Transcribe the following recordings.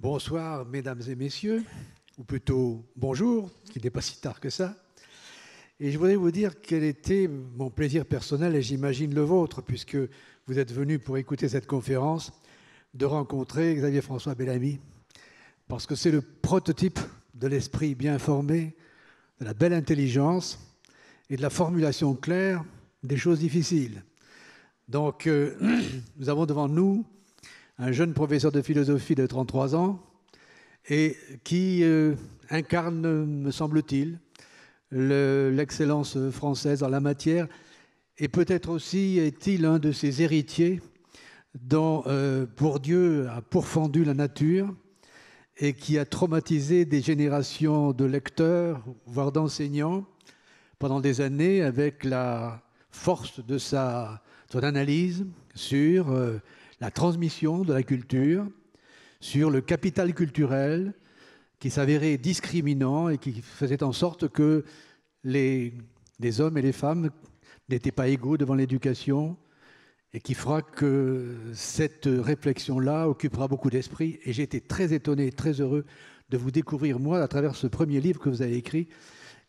Bonsoir, mesdames et messieurs, ou plutôt bonjour, qui n'est pas si tard que ça. Et je voudrais vous dire quel était mon plaisir personnel, et j'imagine le vôtre, puisque vous êtes venus pour écouter cette conférence, de rencontrer Xavier François Bellamy, parce que c'est le prototype de l'esprit bien formé, de la belle intelligence et de la formulation claire des choses difficiles. Donc, euh, nous avons devant nous un jeune professeur de philosophie de 33 ans, et qui euh, incarne, me semble-t-il, l'excellence française en la matière, et peut-être aussi est-il un de ses héritiers dont Bourdieu pour Dieu a pourfendu la nature et qui a traumatisé des générations de lecteurs, voire d'enseignants, pendant des années avec la force de sa, son analyse sur euh, la transmission de la culture, sur le capital culturel qui s'avérait discriminant et qui faisait en sorte que les, hommes et les femmes n'étaient pas égaux devant l'éducation et qui fera que cette réflexion-là occupera beaucoup d'esprit. Et j'ai été très étonné, très heureux de vous découvrir, moi, à travers ce premier livre que vous avez écrit,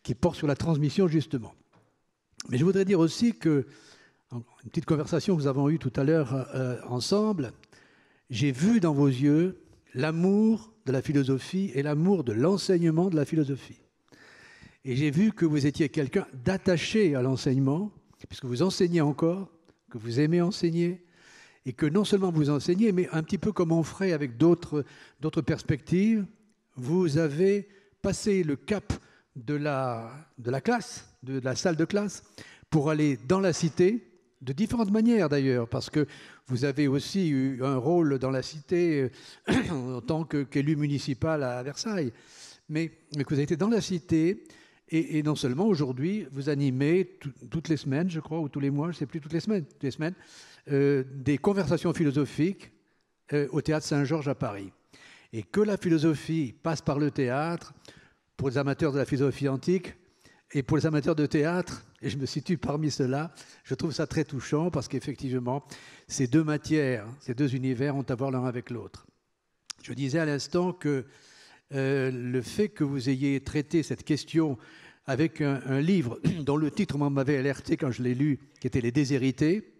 qui porte sur la transmission, justement. Mais je voudrais dire aussi que une petite conversation que nous avons eue tout à l'heure euh, ensemble, j'ai vu dans vos yeux l'amour de la philosophie et l'amour de l'enseignement de la philosophie. Et j'ai vu que vous étiez quelqu'un d'attaché à l'enseignement, puisque vous enseignez encore, que vous aimez enseigner, et que non seulement vous enseignez, mais un petit peu comme on ferait avec d'autres perspectives, vous avez passé le cap de la, de la classe, de la salle de classe, pour aller dans la cité, de différentes manières d'ailleurs, parce que vous avez aussi eu un rôle dans la cité euh, en tant qu'élu municipal à Versailles, mais, que vous avez été dans la cité. Et, non seulement aujourd'hui, vous animez toutes les semaines, je crois, ou tous les mois, je ne sais plus, toutes les semaines, euh, des conversations philosophiques euh, au théâtre Saint-Georges à Paris. Et que la philosophie passe par le théâtre, pour les amateurs de la philosophie antique et pour les amateurs de théâtre, et je me situe parmi ceux-là. Je trouve ça très touchant parce qu'effectivement, ces deux matières, ces deux univers ont à voir l'un avec l'autre. Je disais à l'instant que euh, le fait que vous ayez traité cette question avec un, livre dont le titre m'avait alerté quand je l'ai lu, qui était Les déshérités,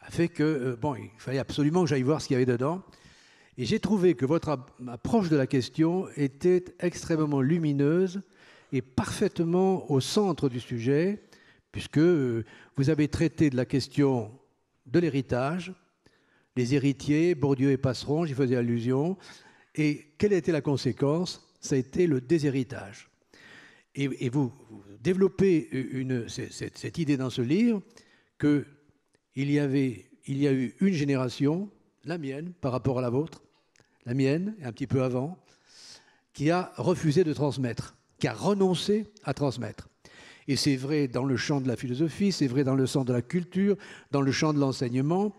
a fait que, euh, bon, il fallait absolument que j'aille voir ce qu'il y avait dedans. Et j'ai trouvé que votre approche de la question était extrêmement lumineuse et parfaitement au centre du sujet, puisque euh, vous avez traité de la question de l'héritage, les héritiers, Bourdieu et Passeron, j'y faisais allusion, et quelle a été la conséquence Ça a été le déshéritage. Et, vous, développez euh, cette, idée dans ce livre qu'il y, avait, il y a eu une génération, la mienne par rapport à la vôtre, la mienne, un petit peu avant, qui a refusé de transmettre, qui a renoncé à transmettre. Et c'est vrai dans le champ de la philosophie, c'est vrai dans le champ de la culture, dans le champ de l'enseignement.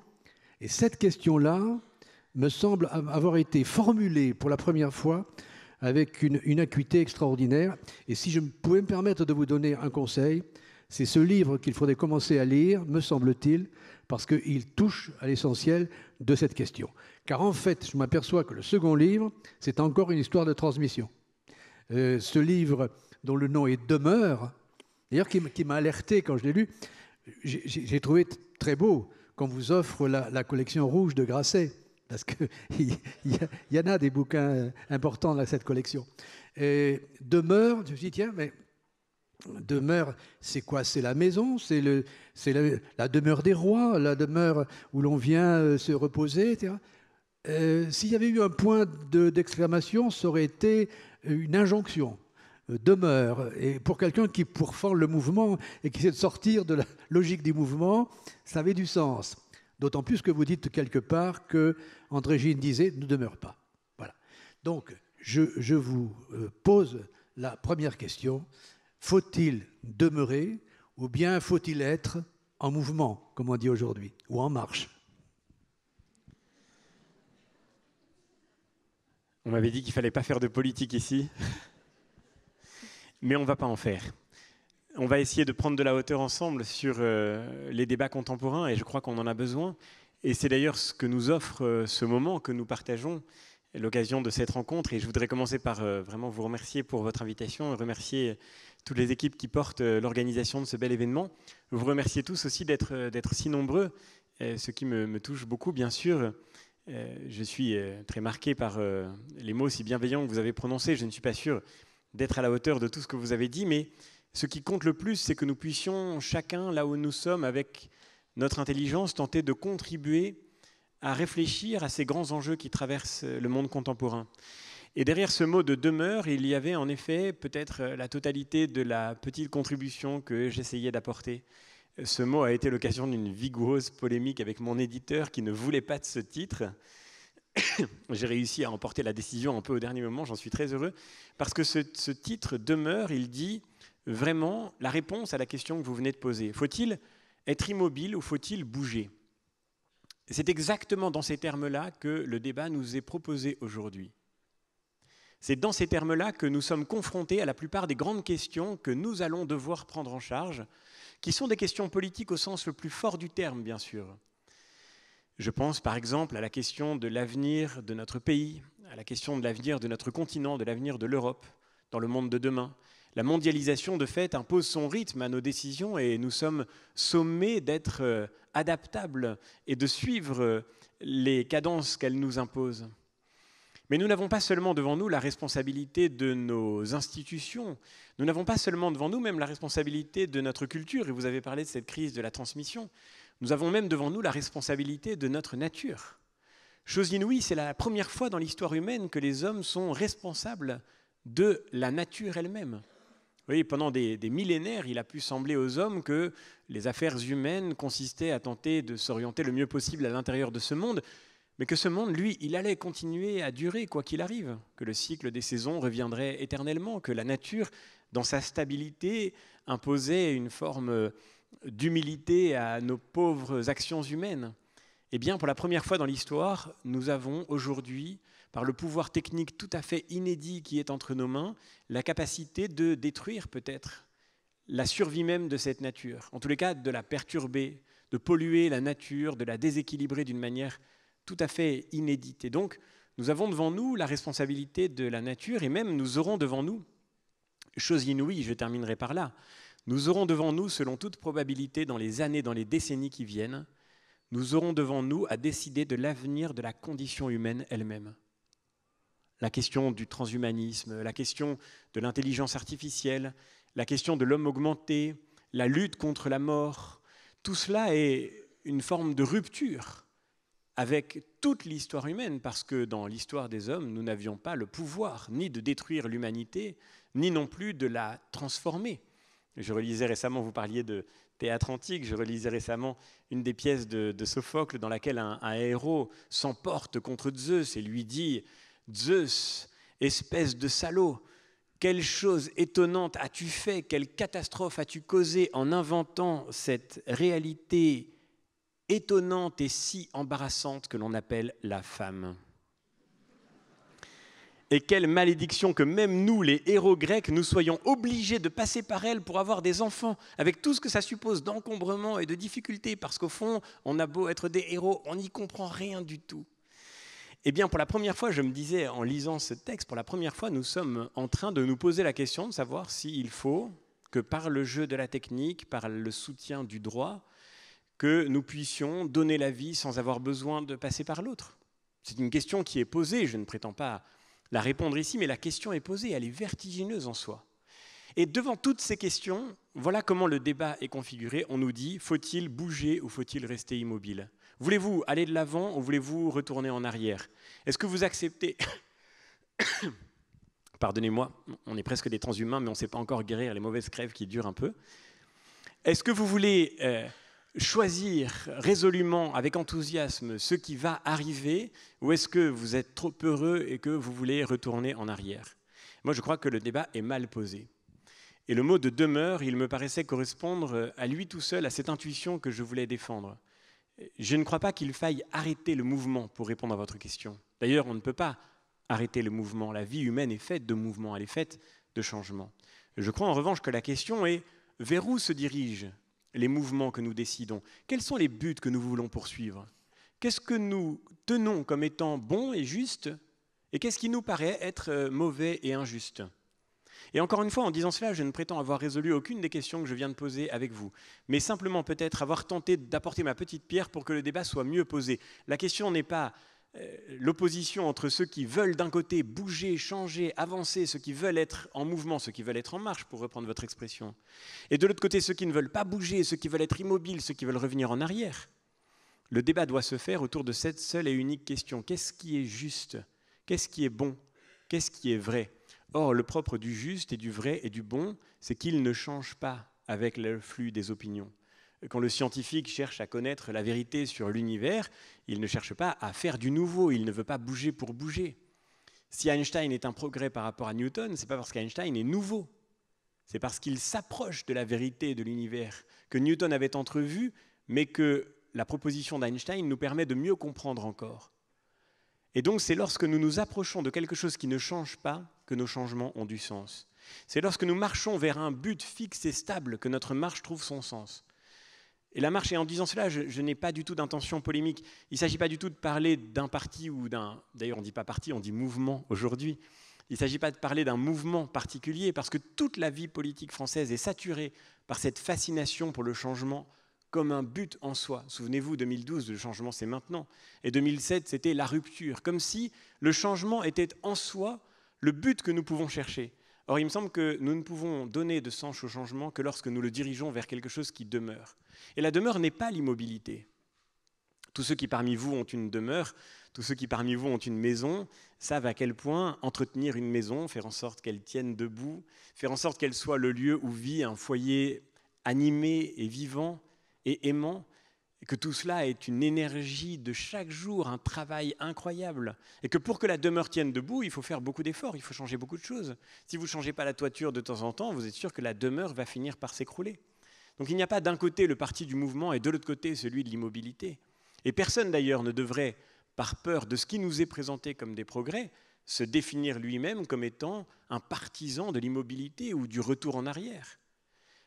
Et cette question-là me semble avoir été formulée pour la première fois avec une, acuité extraordinaire. Et si je pouvais me permettre de vous donner un conseil, c'est ce livre qu'il faudrait commencer à lire, me semble-t-il, parce qu'il touche à l'essentiel de cette question. Car en fait, je m'aperçois que le second livre, c'est encore une histoire de transmission. Euh, ce livre, dont le nom est Demeure, d'ailleurs qui, m'a alerté quand je l'ai lu. J'ai trouvé très beau qu'on vous offre la, collection rouge de Grasset, parce qu'il y, y, en a des bouquins euh, importants dans cette collection. Et demeure, je me suis dit, tiens, mais demeure, c'est quoi C'est la maison, c'est la, demeure des rois, la demeure où l'on vient euh, se reposer, etc. Euh, s'il y avait eu un point d'exclamation, ça aurait été une injonction. Euh, demeure. Et pour quelqu'un qui pourfend le mouvement et qui essaie de sortir de la logique du mouvement, ça avait du sens. D'autant plus que vous dites quelque part que André Gide disait ne demeure pas. Voilà. Donc, je, je vous euh, pose la première question. Faut-il demeurer ou bien faut-il être en mouvement, comme on dit aujourd'hui, ou en marche On m'avait dit qu'il ne fallait pas faire de politique ici. mais on ne va pas en faire. On va essayer de prendre de la hauteur ensemble sur euh, les débats contemporains, et je crois qu'on en a besoin. Et c'est d'ailleurs ce que nous offre euh, ce moment que nous partageons, l'occasion de cette rencontre. Et je voudrais commencer par euh, vraiment vous remercier pour votre invitation, remercier toutes les équipes qui portent l'organisation de ce bel événement. Vous remercier tous aussi d'être si nombreux, ce qui me, me, touche beaucoup, bien sûr. Je suis très marqué par les mots si bienveillants que vous avez prononcés. Je ne suis pas sûr d'être à la hauteur de tout ce que vous avez dit, mais ce qui compte le plus, c'est que nous puissions, chacun, là où nous sommes, avec notre intelligence, tenter de contribuer à réfléchir à ces grands enjeux qui traversent le monde contemporain. Et derrière ce mot de demeure, il y avait en effet peut-être la totalité de la petite contribution que j'essayais d'apporter. Ce mot a été l'occasion d'une vigoureuse polémique avec mon éditeur qui ne voulait pas de ce titre. j'ai réussi à emporter la décision un peu au dernier moment, j'en suis très heureux, parce que ce, titre demeure, il dit vraiment la réponse à la question que vous venez de poser. Faut-il être immobile ou faut-il bouger C'est exactement dans ces termes-là que le débat nous est proposé aujourd'hui. C'est dans ces termes-là que nous sommes confrontés à la plupart des grandes questions que nous allons devoir prendre en charge, qui sont des questions politiques au sens le plus fort du terme, bien sûr, je pense par exemple à la question de l'avenir de notre pays, à la question de l'avenir de notre continent, de l'avenir de l'Europe dans le monde de demain. La mondialisation, de fait, impose son rythme à nos décisions et nous sommes sommés d'être euh, adaptables et de suivre euh, les cadences qu'elle nous impose. Mais nous n'avons pas seulement devant nous la responsabilité de nos institutions, nous n'avons pas seulement devant nous même la responsabilité de notre culture, et vous avez parlé de cette crise de la transmission, nous avons même devant nous la responsabilité de notre nature. Chose inouïe, c'est la première fois dans l'histoire humaine que les hommes sont responsables de la nature elle-même. Oui, pendant des, des, millénaires, il a pu sembler aux hommes que les affaires humaines consistaient à tenter de s'orienter le mieux possible à l'intérieur de ce monde, mais que ce monde, lui, il allait continuer à durer quoi qu'il arrive, que le cycle des saisons reviendrait éternellement, que la nature, dans sa stabilité, imposait une forme d'humilité à nos pauvres actions humaines, eh bien, pour la première fois dans l'histoire, nous avons aujourd'hui, par le pouvoir technique tout à fait inédit qui est entre nos mains, la capacité de détruire peut-être la survie même de cette nature, en tous les cas de la perturber, de polluer la nature, de la déséquilibrer d'une manière tout à fait inédite. Et donc, nous avons devant nous la responsabilité de la nature et même nous aurons devant nous, chose inouïe, je terminerai par là, nous aurons devant nous, selon toute probabilité, dans les années, dans les décennies qui viennent, nous aurons devant nous à décider de l'avenir de la condition humaine elle-même. La question du transhumanisme, la question de l'intelligence artificielle, la question de l'homme augmenté, la lutte contre la mort, tout cela est une forme de rupture avec toute l'histoire humaine, parce que dans l'histoire des hommes, nous n'avions pas le pouvoir ni de détruire l'humanité, ni non plus de la transformer. Je relisais récemment, vous parliez de théâtre antique, je relisais récemment une des pièces de, Sophocle dans laquelle un, un héros s'emporte contre Zeus et lui dit Zeus, espèce de salaud, quelle chose étonnante as-tu fait Quelle catastrophe as-tu causée en inventant cette réalité étonnante et si embarrassante que l'on appelle la femme et quelle malédiction que même nous, les héros grecs, nous soyons obligés de passer par elle pour avoir des enfants, avec tout ce que ça suppose d'encombrement et de difficultés, parce qu'au fond, on a beau être des héros, on n'y comprend rien du tout. Eh bien, pour la première fois, je me disais, en lisant ce texte, pour la première fois, nous sommes en train de nous poser la question de savoir s'il faut que par le jeu de la technique, par le soutien du droit, que nous puissions donner la vie sans avoir besoin de passer par l'autre. C'est une question qui est posée, je ne prétends pas la répondre ici, mais la question est posée, elle est vertigineuse en soi. Et devant toutes ces questions, voilà comment le débat est configuré. On nous dit, faut-il bouger ou faut-il rester immobile Voulez-vous aller de l'avant ou voulez-vous retourner en arrière Est-ce que vous acceptez Pardonnez-moi, on est presque des transhumains, mais on ne sait pas encore guérir les mauvaises crèves qui durent un peu. Est-ce que vous voulez euh, choisir résolument, avec enthousiasme, ce qui va arriver, ou est-ce que vous êtes trop heureux et que vous voulez retourner en arrière Moi, je crois que le débat est mal posé. Et le mot de demeure, il me paraissait correspondre à lui tout seul, à cette intuition que je voulais défendre. Je ne crois pas qu'il faille arrêter le mouvement pour répondre à votre question. D'ailleurs, on ne peut pas arrêter le mouvement. La vie humaine est faite de mouvements, elle est faite de changement. Je crois en revanche que la question est vers où se dirige les mouvements que nous décidons Quels sont les buts que nous voulons poursuivre Qu'est-ce que nous tenons comme étant bon et juste Et qu'est-ce qui nous paraît être euh, mauvais et injuste et encore une fois, en disant cela, je ne prétends avoir résolu aucune des questions que je viens de poser avec vous, mais simplement peut-être avoir tenté d'apporter ma petite pierre pour que le débat soit mieux posé. La question n'est pas euh, l'opposition entre ceux qui veulent d'un côté bouger, changer, avancer, ceux qui veulent être en mouvement, ceux qui veulent être en marche, pour reprendre votre expression, et de l'autre côté ceux qui ne veulent pas bouger, ceux qui veulent être immobiles, ceux qui veulent revenir en arrière. Le débat doit se faire autour de cette seule et unique question. Qu'est-ce qui est juste Qu'est-ce qui est bon Qu'est-ce qui est vrai Or, le propre du juste et du vrai et du bon, c'est qu'il ne change pas avec le flux des opinions quand le scientifique cherche à connaître la vérité sur l'univers, il ne cherche pas à faire du nouveau, il ne veut pas bouger pour bouger. Si Einstein est un progrès par rapport à Newton, c'est pas parce qu'Einstein est nouveau. C'est parce qu'il s'approche de la vérité de l'univers que Newton avait entrevu, mais que la proposition d'Einstein nous permet de mieux comprendre encore. Et donc c'est lorsque nous nous approchons de quelque chose qui ne change pas que nos changements ont du sens. C'est lorsque nous marchons vers un but fixe et stable que notre marche trouve son sens. Et marche, en disant cela, je, je n'ai pas du tout d'intention polémique. Il ne s'agit pas du tout de parler d'un parti ou d'un... D'ailleurs, on ne dit pas parti, on dit mouvement aujourd'hui. Il ne s'agit pas de parler d'un mouvement particulier, parce que toute la vie politique française est saturée par cette fascination pour le changement comme un but en soi. Souvenez-vous, 2012, le changement, c'est maintenant. Et 2007, c'était la rupture, comme si le changement était en soi le but que nous pouvons chercher. Or, il me semble que nous ne pouvons donner de sens au changement que lorsque nous le dirigeons vers quelque chose qui demeure. Et la demeure n'est pas l'immobilité. Tous ceux qui parmi vous ont une demeure, tous ceux qui parmi vous ont une maison, savent à quel point entretenir une maison, faire en sorte qu'elle tienne debout, faire en sorte qu'elle soit le lieu où vit un foyer animé et vivant et aimant, que tout cela est une énergie de chaque jour, un travail incroyable, et que pour que la demeure tienne debout, il faut faire beaucoup d'efforts, il faut changer beaucoup de choses. Si vous ne changez pas la toiture de temps en temps, vous êtes sûr que la demeure va finir par s'écrouler. Donc il n'y a pas d'un côté le parti du mouvement et de l'autre côté celui de l'immobilité. Et personne d'ailleurs ne devrait, par peur de ce qui nous est présenté comme des progrès, se définir lui-même comme étant un partisan de l'immobilité ou du retour en arrière.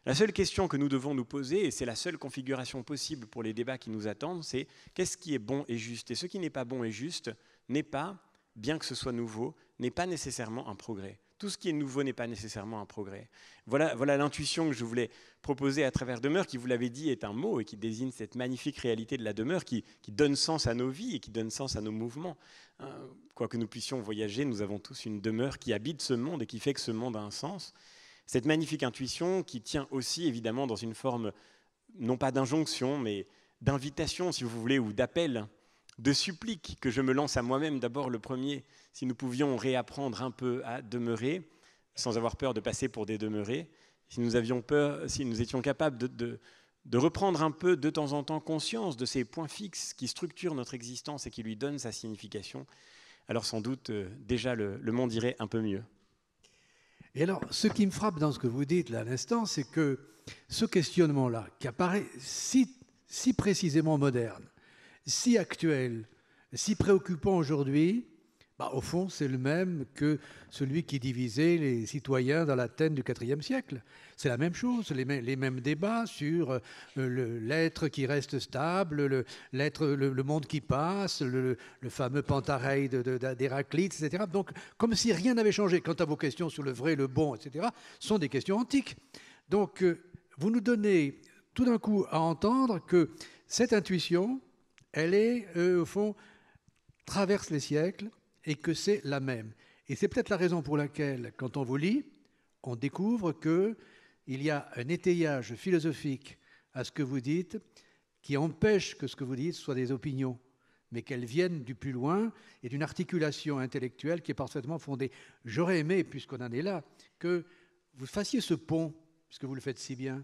La seule question que nous devons nous poser, et c'est la seule configuration possible pour les débats qui nous attendent, c'est qu'est-ce qui est bon et juste Et ce qui n'est pas bon et juste n'est pas, bien que ce soit nouveau, n'est pas nécessairement un progrès. Tout ce qui est nouveau n'est pas nécessairement un progrès. Voilà, voilà l'intuition que je voulais proposer à travers demeure, qui, vous l'avez dit, est un mot et qui désigne cette magnifique réalité de la demeure qui, donne sens à nos vies et qui donne sens à nos mouvements. quoique euh, quoi que nous puissions voyager, nous avons tous une demeure qui habite ce monde et qui fait que ce monde a un sens. Cette magnifique intuition qui tient aussi évidemment dans une forme, non pas d'injonction, mais d'invitation, si vous voulez, ou d'appel, de supplique que je me lance à moi-même d'abord le premier, si nous pouvions réapprendre un peu à demeurer, sans avoir peur de passer pour des demeurés, si nous avions peur, si nous étions capables de, reprendre un peu de temps en temps conscience de ces points fixes qui structurent notre existence et qui lui donnent sa signification, alors sans doute euh, déjà le monde irait un peu mieux. Et alors, ce qui me frappe dans ce que vous dites là à l'instant, c'est que ce questionnement-là, qui apparaît si, si précisément moderne, si actuel, si préoccupant aujourd'hui, bah, au fond, c'est le même que celui qui divisait les citoyens dans l'Athènes du IVe siècle. C'est la même chose, les, mêmes débats sur euh, l'être qui reste stable, le, le, monde qui passe, le, fameux pantareil de, d'Héraclite, etc. Donc, comme si rien n'avait changé. Quant à vos questions sur le vrai, le bon, etc., sont des questions antiques. Donc, euh, vous nous donnez tout d'un coup à entendre que cette intuition, elle est, euh, au fond, traverse les siècles, et que c'est la même. Et c'est peut-être la raison pour laquelle, quand on vous lit, on découvre qu'il y a un étayage philosophique à ce que vous dites qui empêche que ce que vous dites soit des opinions, mais qu'elles viennent du plus loin et d'une articulation intellectuelle qui est parfaitement fondée. J'aurais aimé, puisqu'on en est là, que vous fassiez ce pont, puisque vous le faites si bien,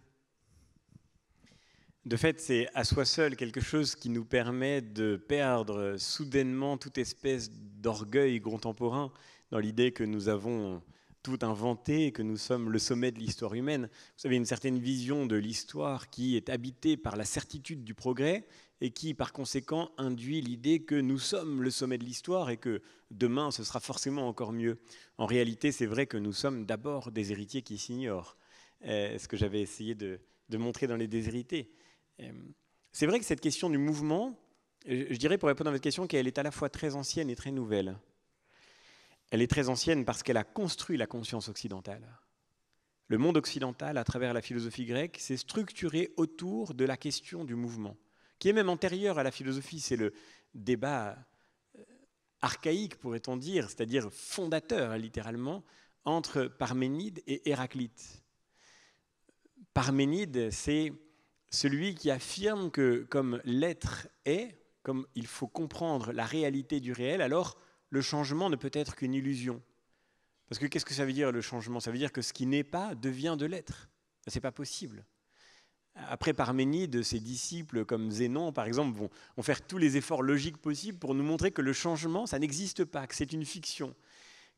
de fait, c'est à soi seul quelque chose qui nous permet de perdre soudainement toute espèce d'orgueil contemporain dans l'idée que nous avons tout inventé, que nous sommes le sommet de l'histoire humaine. Vous avez une certaine vision de l'histoire qui est habitée par la certitude du progrès et qui, par conséquent, induit l'idée que nous sommes le sommet de l'histoire et que demain, ce sera forcément encore mieux. En réalité, c'est vrai que nous sommes d'abord des héritiers qui s'ignorent, euh, ce que j'avais essayé de montrer dans les déshérités. C'est vrai que cette question du mouvement, je dirais pour répondre à votre question qu'elle est à la fois très ancienne et très nouvelle. Elle est très ancienne parce qu'elle a construit la conscience occidentale. Le monde occidental, à travers la philosophie grecque, s'est structuré autour de la question du mouvement, qui est même antérieure à la philosophie. C'est le débat euh, archaïque, pourrait-on dire, c'est-à-dire fondateur, hein, littéralement, entre Parménide et Héraclite. Parménide, c'est celui qui affirme que comme l'être est, comme il faut comprendre la réalité du réel, alors le changement ne peut être qu'une illusion. Parce que qu'est-ce que ça veut dire le changement Ça veut dire que ce qui n'est pas devient de l'être. Ben, c'est pas possible. Après Parménide, ses disciples comme Zénon, par exemple, vont, vont faire tous les efforts logiques possibles pour nous montrer que le changement, ça n'existe pas, que c'est une fiction,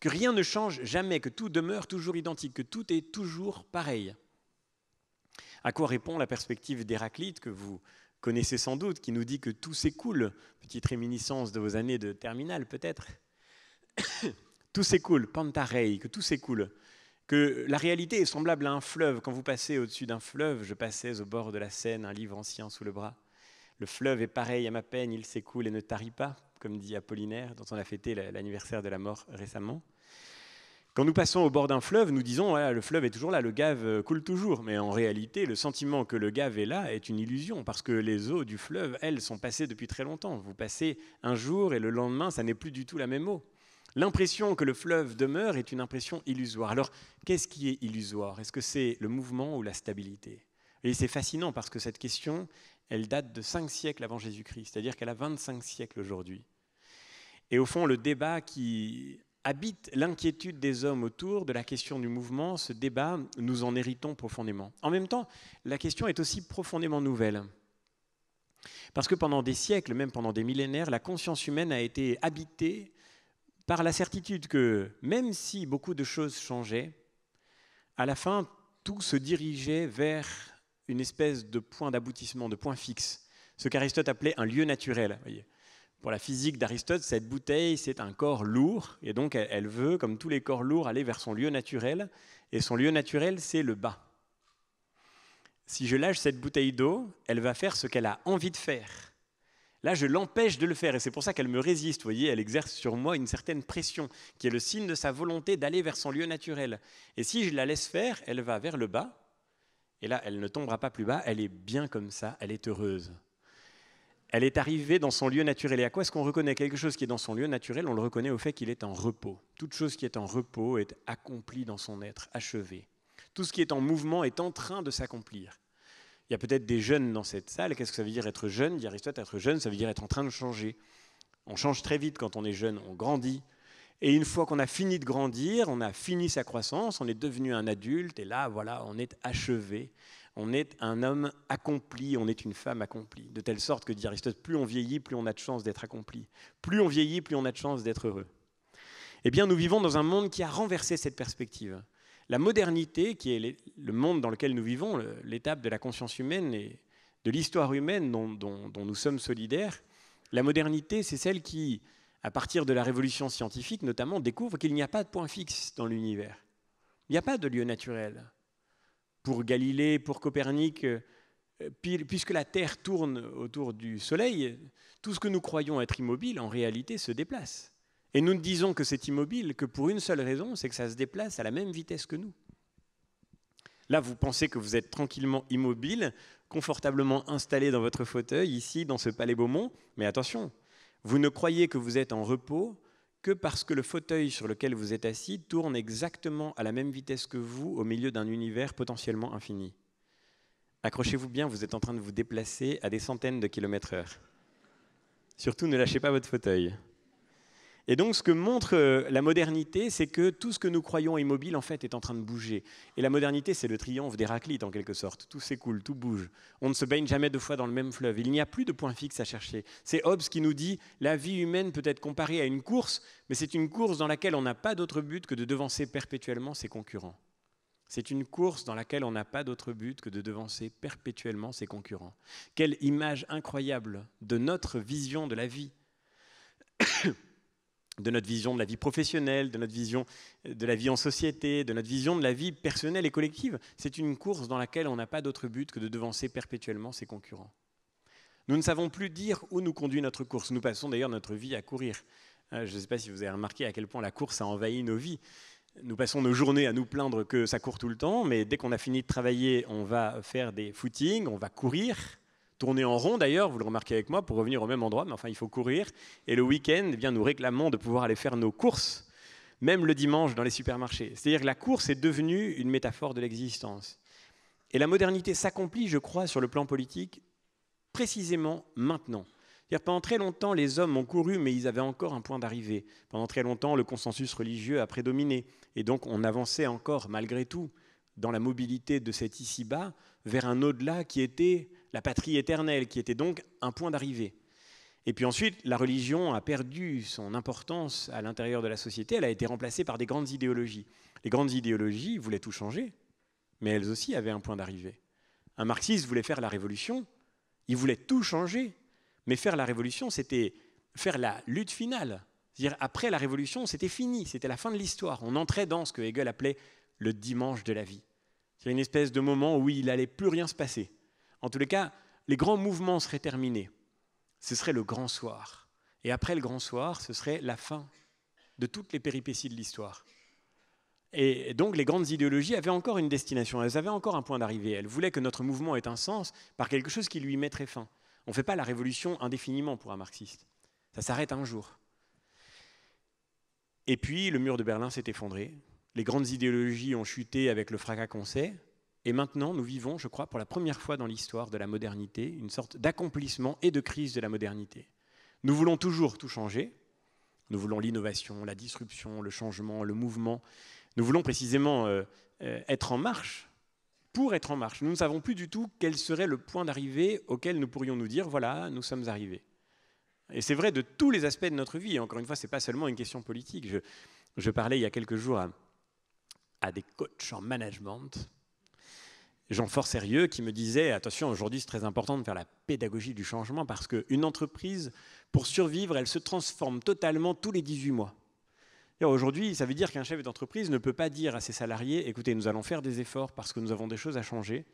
que rien ne change jamais, que tout demeure toujours identique, que tout est toujours pareil. À quoi répond la perspective d'Héraclite que vous connaissez sans doute, qui nous dit que tout s'écoule Petite réminiscence de vos années de terminale peut-être. tout s'écoule, pantarei, que tout s'écoule. Que la réalité est semblable à un fleuve. Quand vous passez au-dessus d'un fleuve, je passais au bord de la Seine, un livre ancien sous le bras. Le fleuve est pareil à ma peine, il s'écoule et ne tarit pas, comme dit Apollinaire, dont on a fêté l'anniversaire de la mort récemment. Quand nous passons au bord d'un fleuve, nous disons le fleuve est toujours là, le gave euh, coule toujours. Mais en réalité, le sentiment que le gave est là est une illusion parce que les eaux du fleuve, elles, sont passées depuis très longtemps. Vous passez un jour et le lendemain, ça n'est plus du tout la même eau. L'impression que le fleuve demeure est une impression illusoire. Alors, qu'est-ce qui est illusoire Est-ce que c'est le mouvement ou la stabilité Et c'est fascinant parce que cette question, elle date de 5 siècles avant Jésus-Christ, c'est-à-dire qu'elle a 25 siècles aujourd'hui. Et au fond, le débat qui habite l'inquiétude des hommes autour de la question du mouvement, ce débat, nous en héritons profondément. En même temps, la question est aussi profondément nouvelle. Parce que pendant des siècles, même pendant des millénaires, la conscience humaine a été habitée par la certitude que même si beaucoup de choses changeaient, à la fin, tout se dirigeait vers une espèce de point d'aboutissement, de point fixe, ce qu'Aristote appelait un lieu naturel. Voyez pour la physique d'Aristote, cette bouteille, c'est un corps lourd, et donc elle, veut, comme tous les corps lourds, aller vers son lieu naturel, et son lieu naturel, c'est le bas. Si je lâche cette bouteille d'eau, elle va faire ce qu'elle a envie de faire. Là, je l'empêche de le faire, et c'est pour ça qu'elle me résiste, vous voyez, elle exerce sur moi une certaine pression, qui est le signe de sa volonté d'aller vers son lieu naturel. Et si je la laisse faire, elle va vers le bas, et là, elle ne tombera pas plus bas, elle est bien comme ça, elle est heureuse elle est arrivée dans son lieu naturel. Et à quoi est-ce qu'on reconnaît quelque chose qui est dans son lieu naturel On le reconnaît au fait qu'il est en repos. Toute chose qui est en repos est accomplie dans son être, achevée. Tout ce qui est en mouvement est en train de s'accomplir. Il y a peut-être des jeunes dans cette salle. Qu'est-ce que ça veut dire être jeune Dit être jeune, ça veut dire être en train de changer. On change très vite quand on est jeune, on grandit. Et une fois qu'on a fini de grandir, on a fini sa croissance, on est devenu un adulte, et là, voilà, on est achevé on est un homme accompli, on est une femme accomplie. De telle sorte que, dit Aristote, plus on vieillit, plus on a de chance d'être accompli. Plus on vieillit, plus on a de chance d'être heureux. Eh bien, nous vivons dans un monde qui a renversé cette perspective. La modernité, qui est le monde dans lequel nous vivons, l'étape de la conscience humaine et de l'histoire humaine dont, dont nous sommes solidaires, la modernité, c'est celle qui, à partir de la révolution scientifique notamment, découvre qu'il n'y a pas de point fixe dans l'univers. Il n'y a pas de lieu naturel pour Galilée, pour Copernic, euh, puisque la Terre tourne autour du Soleil, tout ce que nous croyons être immobile, en réalité, se déplace. Et nous ne disons que c'est immobile que pour une seule raison, c'est que ça se déplace à la même vitesse que nous. Là, vous pensez que vous êtes tranquillement immobile, confortablement installé dans votre fauteuil, ici, dans ce palais Beaumont, mais attention, vous ne croyez que vous êtes en repos que parce que le fauteuil sur lequel vous êtes assis tourne exactement à la même vitesse que vous au milieu d'un univers potentiellement infini. Accrochez-vous bien, vous êtes en train de vous déplacer à des centaines de kilomètres heure. Surtout ne lâchez pas votre fauteuil. Et donc, ce que montre euh, la modernité, c'est que tout ce que nous croyons immobile, en fait, est en train de bouger. Et la modernité, c'est le triomphe d'Héraclite, en quelque sorte. Tout s'écoule, tout bouge. On ne se baigne jamais deux fois dans le même fleuve. Il n'y a plus de point fixe à chercher. C'est Hobbes qui nous dit la vie humaine peut être comparée à une course, mais c'est une course dans laquelle on n'a pas d'autre but que de devancer perpétuellement ses concurrents. C'est une course dans laquelle on n'a pas d'autre but que de devancer perpétuellement ses concurrents. Quelle image incroyable de notre vision de la vie de notre vision de la vie professionnelle, de notre vision euh, de la vie en société, de notre vision de la vie personnelle et collective. C'est une course dans laquelle on n'a pas d'autre but que de devancer perpétuellement ses concurrents. Nous ne savons plus dire où nous conduit notre course. Nous passons d'ailleurs notre vie à courir. Euh, je ne sais pas si vous avez remarqué à quel point la course a envahi nos vies. Nous passons nos journées à nous plaindre que ça court tout le temps, mais dès qu'on a fini de travailler, on va faire des footings, on va courir tourner en rond d'ailleurs, vous le remarquez avec moi, pour revenir au même endroit, mais enfin il faut courir. Et le week-end, eh nous réclamons de pouvoir aller faire nos courses, même le dimanche dans les supermarchés. C'est-à-dire que la course est devenue une métaphore de l'existence. Et la modernité s'accomplit, je crois, sur le plan politique, précisément maintenant. C'est-à-dire pendant très longtemps, les hommes ont couru, mais ils avaient encore un point d'arrivée. Pendant très longtemps, le consensus religieux a prédominé. Et donc on avançait encore, malgré tout, dans la mobilité de cet ici-bas, vers un au-delà qui était la patrie éternelle, qui était donc un point d'arrivée. Et puis ensuite, la religion a perdu son importance à l'intérieur de la société, elle a été remplacée par des grandes idéologies. Les grandes idéologies voulaient tout changer, mais elles aussi avaient un point d'arrivée. Un marxiste voulait faire la révolution, il voulait tout changer, mais faire la révolution, c'était faire la lutte finale. C'est-à-dire, après la révolution, c'était fini, c'était la fin de l'histoire. On entrait dans ce que Hegel appelait le dimanche de la vie. C'est une espèce de moment où il n'allait plus rien se passer. En tous les cas, les grands mouvements seraient terminés. Ce serait le grand soir. Et après le grand soir, ce serait la fin de toutes les péripéties de l'histoire. Et donc les grandes idéologies avaient encore une destination, elles avaient encore un point d'arrivée. Elles voulaient que notre mouvement ait un sens par quelque chose qui lui mettrait fin. On ne fait pas la révolution indéfiniment pour un marxiste. Ça s'arrête un jour. Et puis le mur de Berlin s'est effondré. Les grandes idéologies ont chuté avec le fracas qu'on sait. Et maintenant, nous vivons, je crois, pour la première fois dans l'histoire de la modernité, une sorte d'accomplissement et de crise de la modernité. Nous voulons toujours tout changer. Nous voulons l'innovation, la disruption, le changement, le mouvement. Nous voulons précisément euh, euh, être en marche pour être en marche. Nous ne savons plus du tout quel serait le point d'arrivée auquel nous pourrions nous dire, voilà, nous sommes arrivés. Et c'est vrai de tous les aspects de notre vie. encore une fois, ce n'est pas seulement une question politique. Je, parlais il y a quelques jours à des coachs en management gens fort sérieux qui me disaient attention, aujourd'hui c'est très important de faire la pédagogie du changement parce qu'une entreprise, pour survivre, elle se transforme totalement tous les 18 mois. Aujourd'hui, ça veut dire qu'un chef d'entreprise ne peut pas dire à ses salariés écoutez, nous allons faire des efforts parce que nous avons des choses à changer,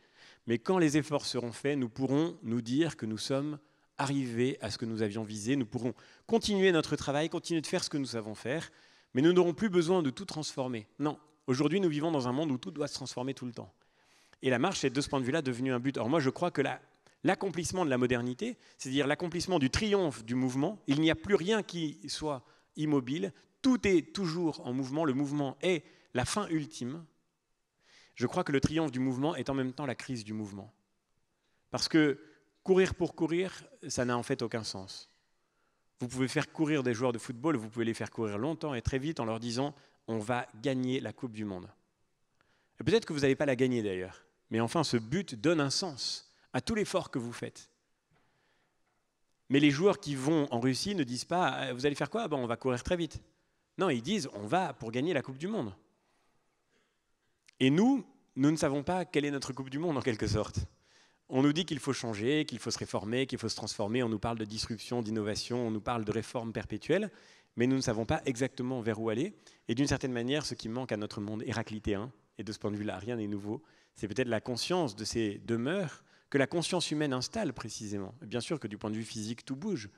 mais quand les efforts seront faits, nous pourrons nous dire que nous sommes arrivés à ce que nous avions visé, nous pourrons continuer notre travail, continuer de faire ce que nous savons faire, mais nous n'aurons plus besoin de tout transformer. Non, aujourd'hui, nous vivons dans un monde où tout doit se transformer tout le temps. Et la marche est de ce point de vue-là devenue un but. Or moi je crois que l'accomplissement de la modernité, c'est-à-dire l'accomplissement du triomphe du mouvement, il n'y a plus rien qui soit immobile, tout est toujours en mouvement, le mouvement est la fin ultime. Je crois que le triomphe du mouvement est en même temps la crise du mouvement. Parce que courir pour courir, ça n'a en fait aucun sens. Vous pouvez faire courir des joueurs de football, vous pouvez les faire courir longtemps et très vite en leur disant on va gagner la Coupe du Monde. peut-être que vous n'allez pas la gagner d'ailleurs. Mais enfin, ce but donne un sens à tout l'effort que vous faites. Mais les joueurs qui vont en Russie ne disent pas euh, Vous allez faire quoi On va courir très vite. Non, ils disent On va pour gagner la Coupe du Monde. Et nous, nous ne savons pas quelle est notre Coupe du Monde en quelque sorte. On nous dit qu'il faut changer, qu'il faut se réformer, qu'il faut se transformer. On nous parle de disruption, d'innovation, on nous parle de réforme perpétuelle, mais nous ne savons pas exactement vers où aller. Et d'une certaine manière, ce qui manque à notre monde héraclitéen, et de ce point de vue-là, rien n'est nouveau, c'est peut-être la conscience de ces demeures que la conscience humaine installe précisément. Bien sûr que du point de vue physique, tout bouge.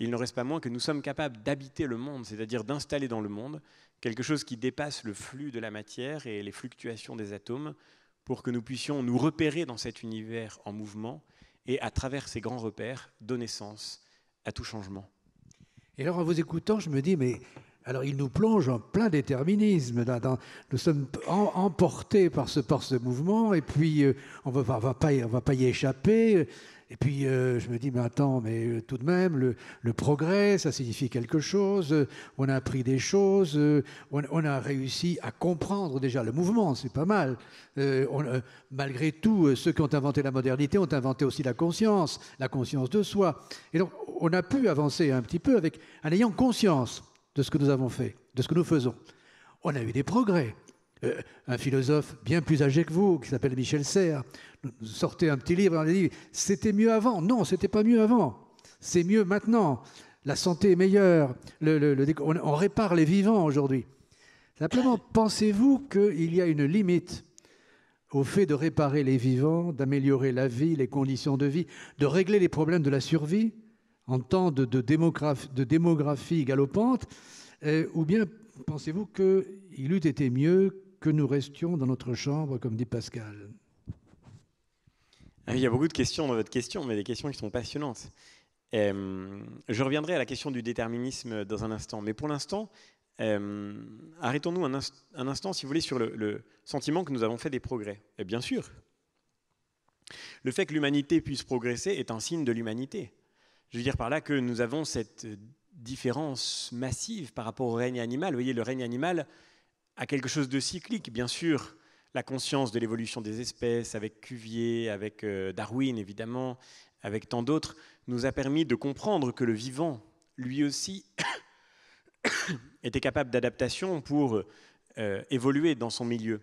Il ne reste pas moins que nous sommes capables d'habiter le monde, c'est-à-dire d'installer dans le monde quelque chose qui dépasse le flux de la matière et les fluctuations des atomes pour que nous puissions nous repérer dans cet univers en mouvement et à travers ces grands repères donner sens à tout changement. Et alors en vous écoutant, je me dis, mais alors il nous plonge en plein déterminisme. nous sommes emportés par ce, ce mouvement et puis euh, on ne va, pas, y échapper. Euh, et puis euh, je me dis, mais attends, mais tout de même, le, progrès, ça signifie quelque chose, on a appris des choses, on, a réussi à comprendre déjà le mouvement, c'est pas mal. malgré tout, ceux qui ont inventé la modernité ont inventé aussi la conscience, la conscience de soi. Et donc on a pu avancer un petit peu avec, en ayant conscience de ce que nous avons fait, de ce que nous faisons. On a eu des progrès. Euh, un philosophe bien plus âgé que vous, qui s'appelle Michel Serres, sortait un petit livre et on a dit C'était mieux avant. Non, c'était pas mieux avant. C'est mieux maintenant. La santé est meilleure. on répare les vivants aujourd'hui. Simplement, pensez-vous qu'il y a une limite au fait de réparer les vivants, d'améliorer la vie, les conditions de vie, de régler les problèmes de la survie en temps de, démographie, galopante, euh, ou bien pensez-vous qu'il eût été mieux que nous restions dans notre chambre, comme dit Pascal ah, Il y a beaucoup de questions dans votre question, mais des questions qui sont passionnantes. Euh, je reviendrai à la question du déterminisme dans un instant, mais pour l'instant, euh, arrêtons-nous un, instant, si vous voulez, sur le, sentiment que nous avons fait des progrès. bien sûr, le fait que l'humanité puisse progresser est un signe de l'humanité. Je veux dire par là que nous avons cette différence massive par rapport au règne animal. Vous voyez, le règne animal a quelque chose de cyclique, bien sûr. La conscience de l'évolution des espèces, avec Cuvier, avec euh, Darwin évidemment, avec tant d'autres, nous a permis de comprendre que le vivant, lui aussi, était capable d'adaptation pour euh, évoluer dans son milieu.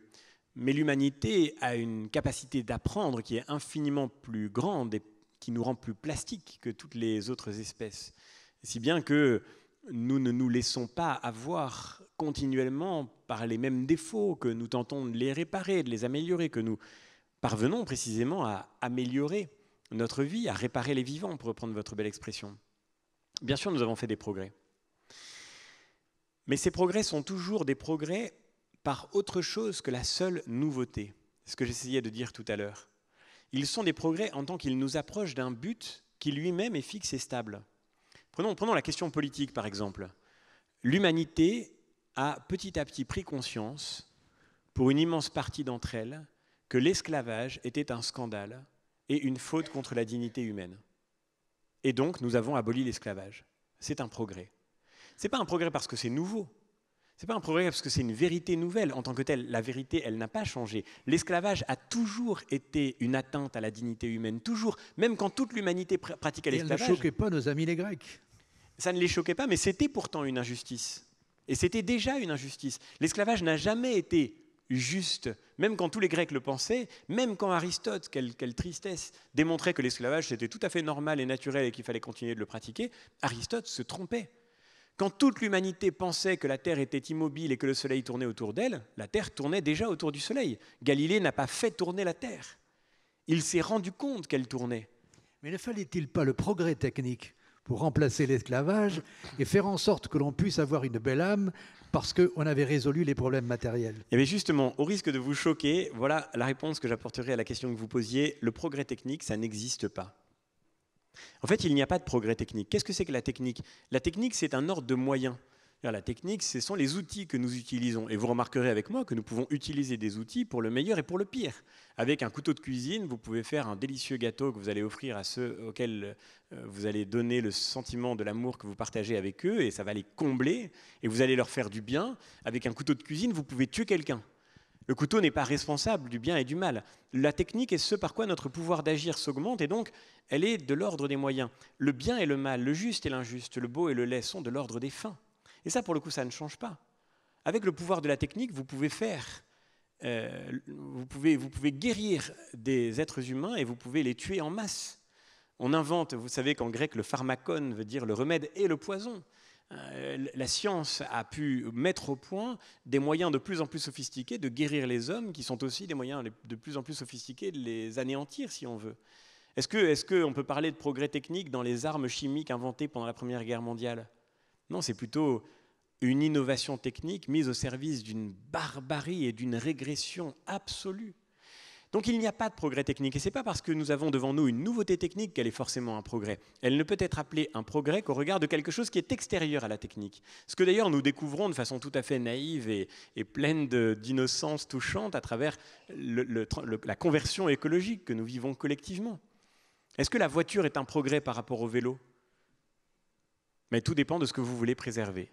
Mais l'humanité a une capacité d'apprendre qui est infiniment plus grande et qui nous rend plus plastiques que toutes les autres espèces. Si bien que nous ne nous laissons pas avoir continuellement par les mêmes défauts, que nous tentons de les réparer, de les améliorer, que nous parvenons précisément à améliorer notre vie, à réparer les vivants, pour reprendre votre belle expression. Bien sûr, nous avons fait des progrès. Mais ces progrès sont toujours des progrès par autre chose que la seule nouveauté, ce que j'essayais de dire tout à l'heure. Ils sont des progrès en tant qu'ils nous approchent d'un but qui lui-même est fixe et stable. Prenons, la question politique, par exemple. L'humanité a petit à petit pris conscience, pour une immense partie d'entre elles, que l'esclavage était un scandale et une faute contre la dignité humaine. Et donc, nous avons aboli l'esclavage. C'est un progrès. Ce n'est pas un progrès parce que c'est nouveau, n'est pas un progrès parce que c'est une vérité nouvelle. En tant que telle, la vérité, elle n'a pas changé. L'esclavage a toujours été une atteinte à la dignité humaine, toujours, même quand toute l'humanité pratiquait l'esclavage. Ça ne choquait pas nos amis les Grecs. Ça ne les choquait pas, mais c'était pourtant une injustice. Et c'était déjà une injustice. L'esclavage n'a jamais été juste, même quand tous les Grecs le pensaient, même quand Aristote, quelle tristesse, démontrait que l'esclavage c'était tout à fait normal et naturel et qu'il fallait continuer de le pratiquer, Aristote se trompait. Quand toute l'humanité pensait que la Terre était immobile et que le Soleil tournait autour d'elle, la Terre tournait déjà autour du Soleil. Galilée n'a pas fait tourner la Terre. Il s'est rendu compte qu'elle tournait. Mais ne fallait-il pas le progrès technique pour remplacer l'esclavage et faire en sorte que l'on puisse avoir une belle âme parce qu'on avait résolu les problèmes matériels Et eh bien justement, au risque de vous choquer, voilà la réponse que j'apporterai à la question que vous posiez. Le progrès technique, ça n'existe pas. En fait, il n'y a pas de progrès technique. Qu'est-ce que c'est que la technique La technique, c'est un ordre de moyens. La technique, ce sont les outils que nous utilisons. Et vous remarquerez avec moi que nous pouvons utiliser des outils pour le meilleur et pour le pire. Avec un couteau de cuisine, vous pouvez faire un délicieux gâteau que vous allez offrir à ceux auxquels euh, vous allez donner le sentiment de l'amour que vous partagez avec eux, et ça va les combler, et vous allez leur faire du bien. Avec un couteau de cuisine, vous pouvez tuer quelqu'un. Le couteau n'est pas responsable du bien et du mal. La technique est ce par quoi notre pouvoir d'agir s'augmente et donc elle est de l'ordre des moyens. Le bien et le mal, le juste et l'injuste, le beau et le laid sont de l'ordre des fins. Et ça, pour le coup, ça ne change pas. Avec le pouvoir de la technique, vous pouvez faire, euh, vous, pouvez, vous pouvez guérir des êtres humains et vous pouvez les tuer en masse. On invente, vous savez qu'en grec, le pharmacon veut dire le remède et le poison. Euh, la science a pu mettre au point des moyens de plus en plus sophistiqués de guérir les hommes, qui sont aussi des moyens de plus en plus sophistiqués de les anéantir, si on veut. Est-ce qu'on est peut parler de progrès technique dans les armes chimiques inventées pendant la Première Guerre mondiale Non, c'est plutôt une innovation technique mise au service d'une barbarie et d'une régression absolue. Donc il n'y a pas de progrès technique. Et ce n'est pas parce que nous avons devant nous une nouveauté technique qu'elle est forcément un progrès. Elle ne peut être appelée un progrès qu'au regard de quelque chose qui est extérieur à la technique. Ce que d'ailleurs nous découvrons de façon tout à fait naïve et, pleine d'innocence touchante à travers la conversion écologique que nous vivons collectivement. Est-ce que la voiture est un progrès par rapport au vélo Mais tout dépend de ce que vous voulez préserver.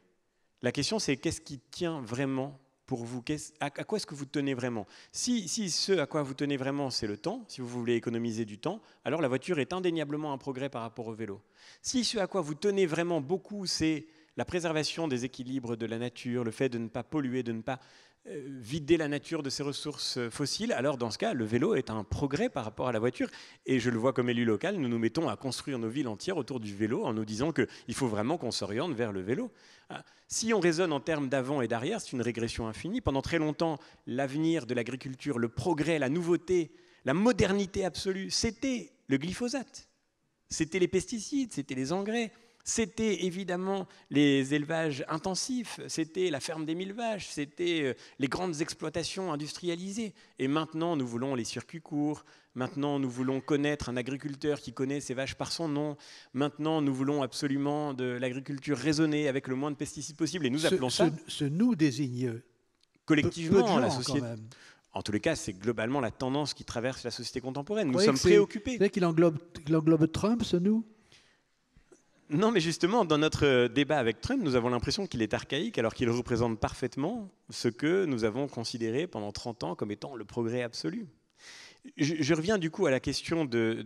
La question c'est qu'est-ce qui tient vraiment pour vous à, quoi est-ce que vous tenez vraiment si, ce à quoi vous tenez vraiment, c'est le temps, si vous voulez économiser du temps, alors la voiture est indéniablement un progrès par rapport au vélo. Si ce à quoi vous tenez vraiment beaucoup, c'est la préservation des équilibres de la nature, le fait de ne pas polluer, de ne pas euh, vider la nature de ses ressources euh, fossiles, alors dans ce cas, le vélo est un progrès par rapport à la voiture. Et je le vois comme élu local, nous nous mettons à construire nos villes entières autour du vélo en nous disant qu'il faut vraiment qu'on s'oriente vers le vélo. Si on raisonne en termes d'avant et d'arrière, c'est une régression infinie. Pendant très longtemps, l'avenir de l'agriculture, le progrès, la nouveauté, la modernité absolue, c'était le glyphosate, c'était les pesticides, c'était les engrais. C'était évidemment les élevages intensifs, c'était la ferme des mille vaches, c'était euh, les grandes exploitations industrialisées. Et maintenant, nous voulons les circuits courts, maintenant, nous voulons connaître un agriculteur qui connaît ses vaches par son nom, maintenant, nous voulons absolument de l'agriculture raisonnée avec le moins de pesticides possible. Et nous appelons ça. Ce, nous désigne euh, collectivement la société. En tous les cas, c'est globalement la tendance qui traverse la société contemporaine. Nous sommes préoccupés. C'est qu'il englobe Trump, ce nous non, mais justement, dans notre euh, débat avec Trump, nous avons l'impression qu'il est archaïque alors qu'il représente parfaitement ce que nous avons considéré pendant 30 ans comme étant le progrès absolu. Je, reviens du coup à la question de,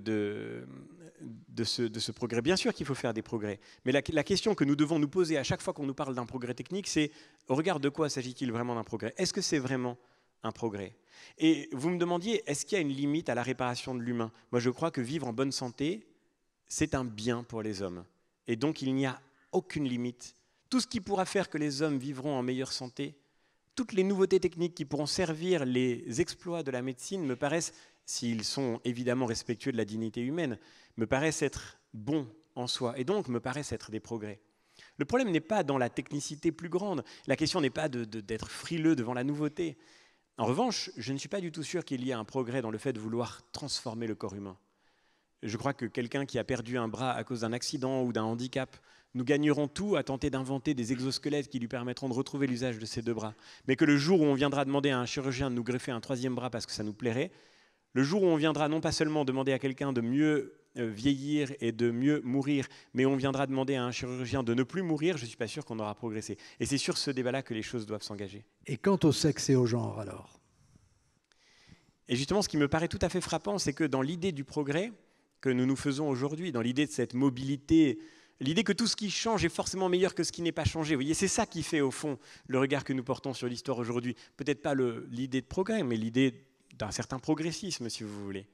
ce, progrès. Bien sûr qu'il faut faire des progrès, mais la, la, question que nous devons nous poser à chaque fois qu'on nous parle d'un progrès technique, c'est au regard de quoi s'agit-il vraiment d'un progrès Est-ce que c'est vraiment un progrès Et vous me demandiez, est-ce qu'il y a une limite à la réparation de l'humain Moi, je crois que vivre en bonne santé, c'est un bien pour les hommes. Et donc il n'y a aucune limite. Tout ce qui pourra faire que les hommes vivront en meilleure santé, toutes les nouveautés techniques qui pourront servir les exploits de la médecine me paraissent, s'ils sont évidemment respectueux de la dignité humaine, me paraissent être bons en soi et donc me paraissent être des progrès. Le problème n'est pas dans la technicité plus grande, la question n'est pas d'être frileux devant la nouveauté. En revanche, je ne suis pas du tout sûr qu'il y ait un progrès dans le fait de vouloir transformer le corps humain. Je crois que quelqu'un qui a perdu un bras à cause d'un accident ou d'un handicap, nous gagnerons tout à tenter d'inventer des exosquelettes qui lui permettront de retrouver l'usage de ses deux bras. Mais que le jour où on viendra demander à un chirurgien de nous greffer un troisième bras parce que ça nous plairait, le jour où on viendra non pas seulement demander à quelqu'un de mieux euh, vieillir et de mieux mourir, mais on viendra demander à un chirurgien de ne plus mourir, je ne suis pas sûr qu'on aura progressé. Et c'est sur ce débat-là que les choses doivent s'engager. Et quant au sexe et au genre alors Et justement, ce qui me paraît tout à fait frappant, c'est que dans l'idée du progrès, que nous nous faisons aujourd'hui, dans l'idée de cette mobilité, l'idée que tout ce qui change est forcément meilleur que ce qui n'est pas changé. voyez, c'est ça qui fait au fond le regard que nous portons sur l'histoire aujourd'hui. Peut-être pas l'idée de progrès, mais l'idée d'un certain progressisme, si vous voulez.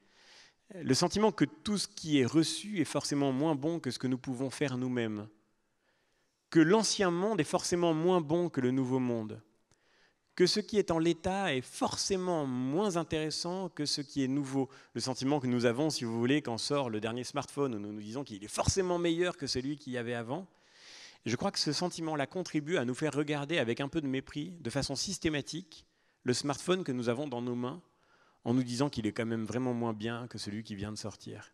Le sentiment que tout ce qui est reçu est forcément moins bon que ce que nous pouvons faire nous-mêmes. Que l'ancien monde est forcément moins bon que le nouveau monde que ce qui est en l'état est forcément moins intéressant que ce qui est nouveau. Le sentiment que nous avons, si vous voulez, quand sort le dernier smartphone, où nous nous disons qu'il est forcément meilleur que celui qu'il y avait avant. je crois que ce sentiment-là contribue à nous faire regarder avec un peu de mépris, de façon systématique, le smartphone que nous avons dans nos mains, en nous disant qu'il est quand même vraiment moins bien que celui qui vient de sortir.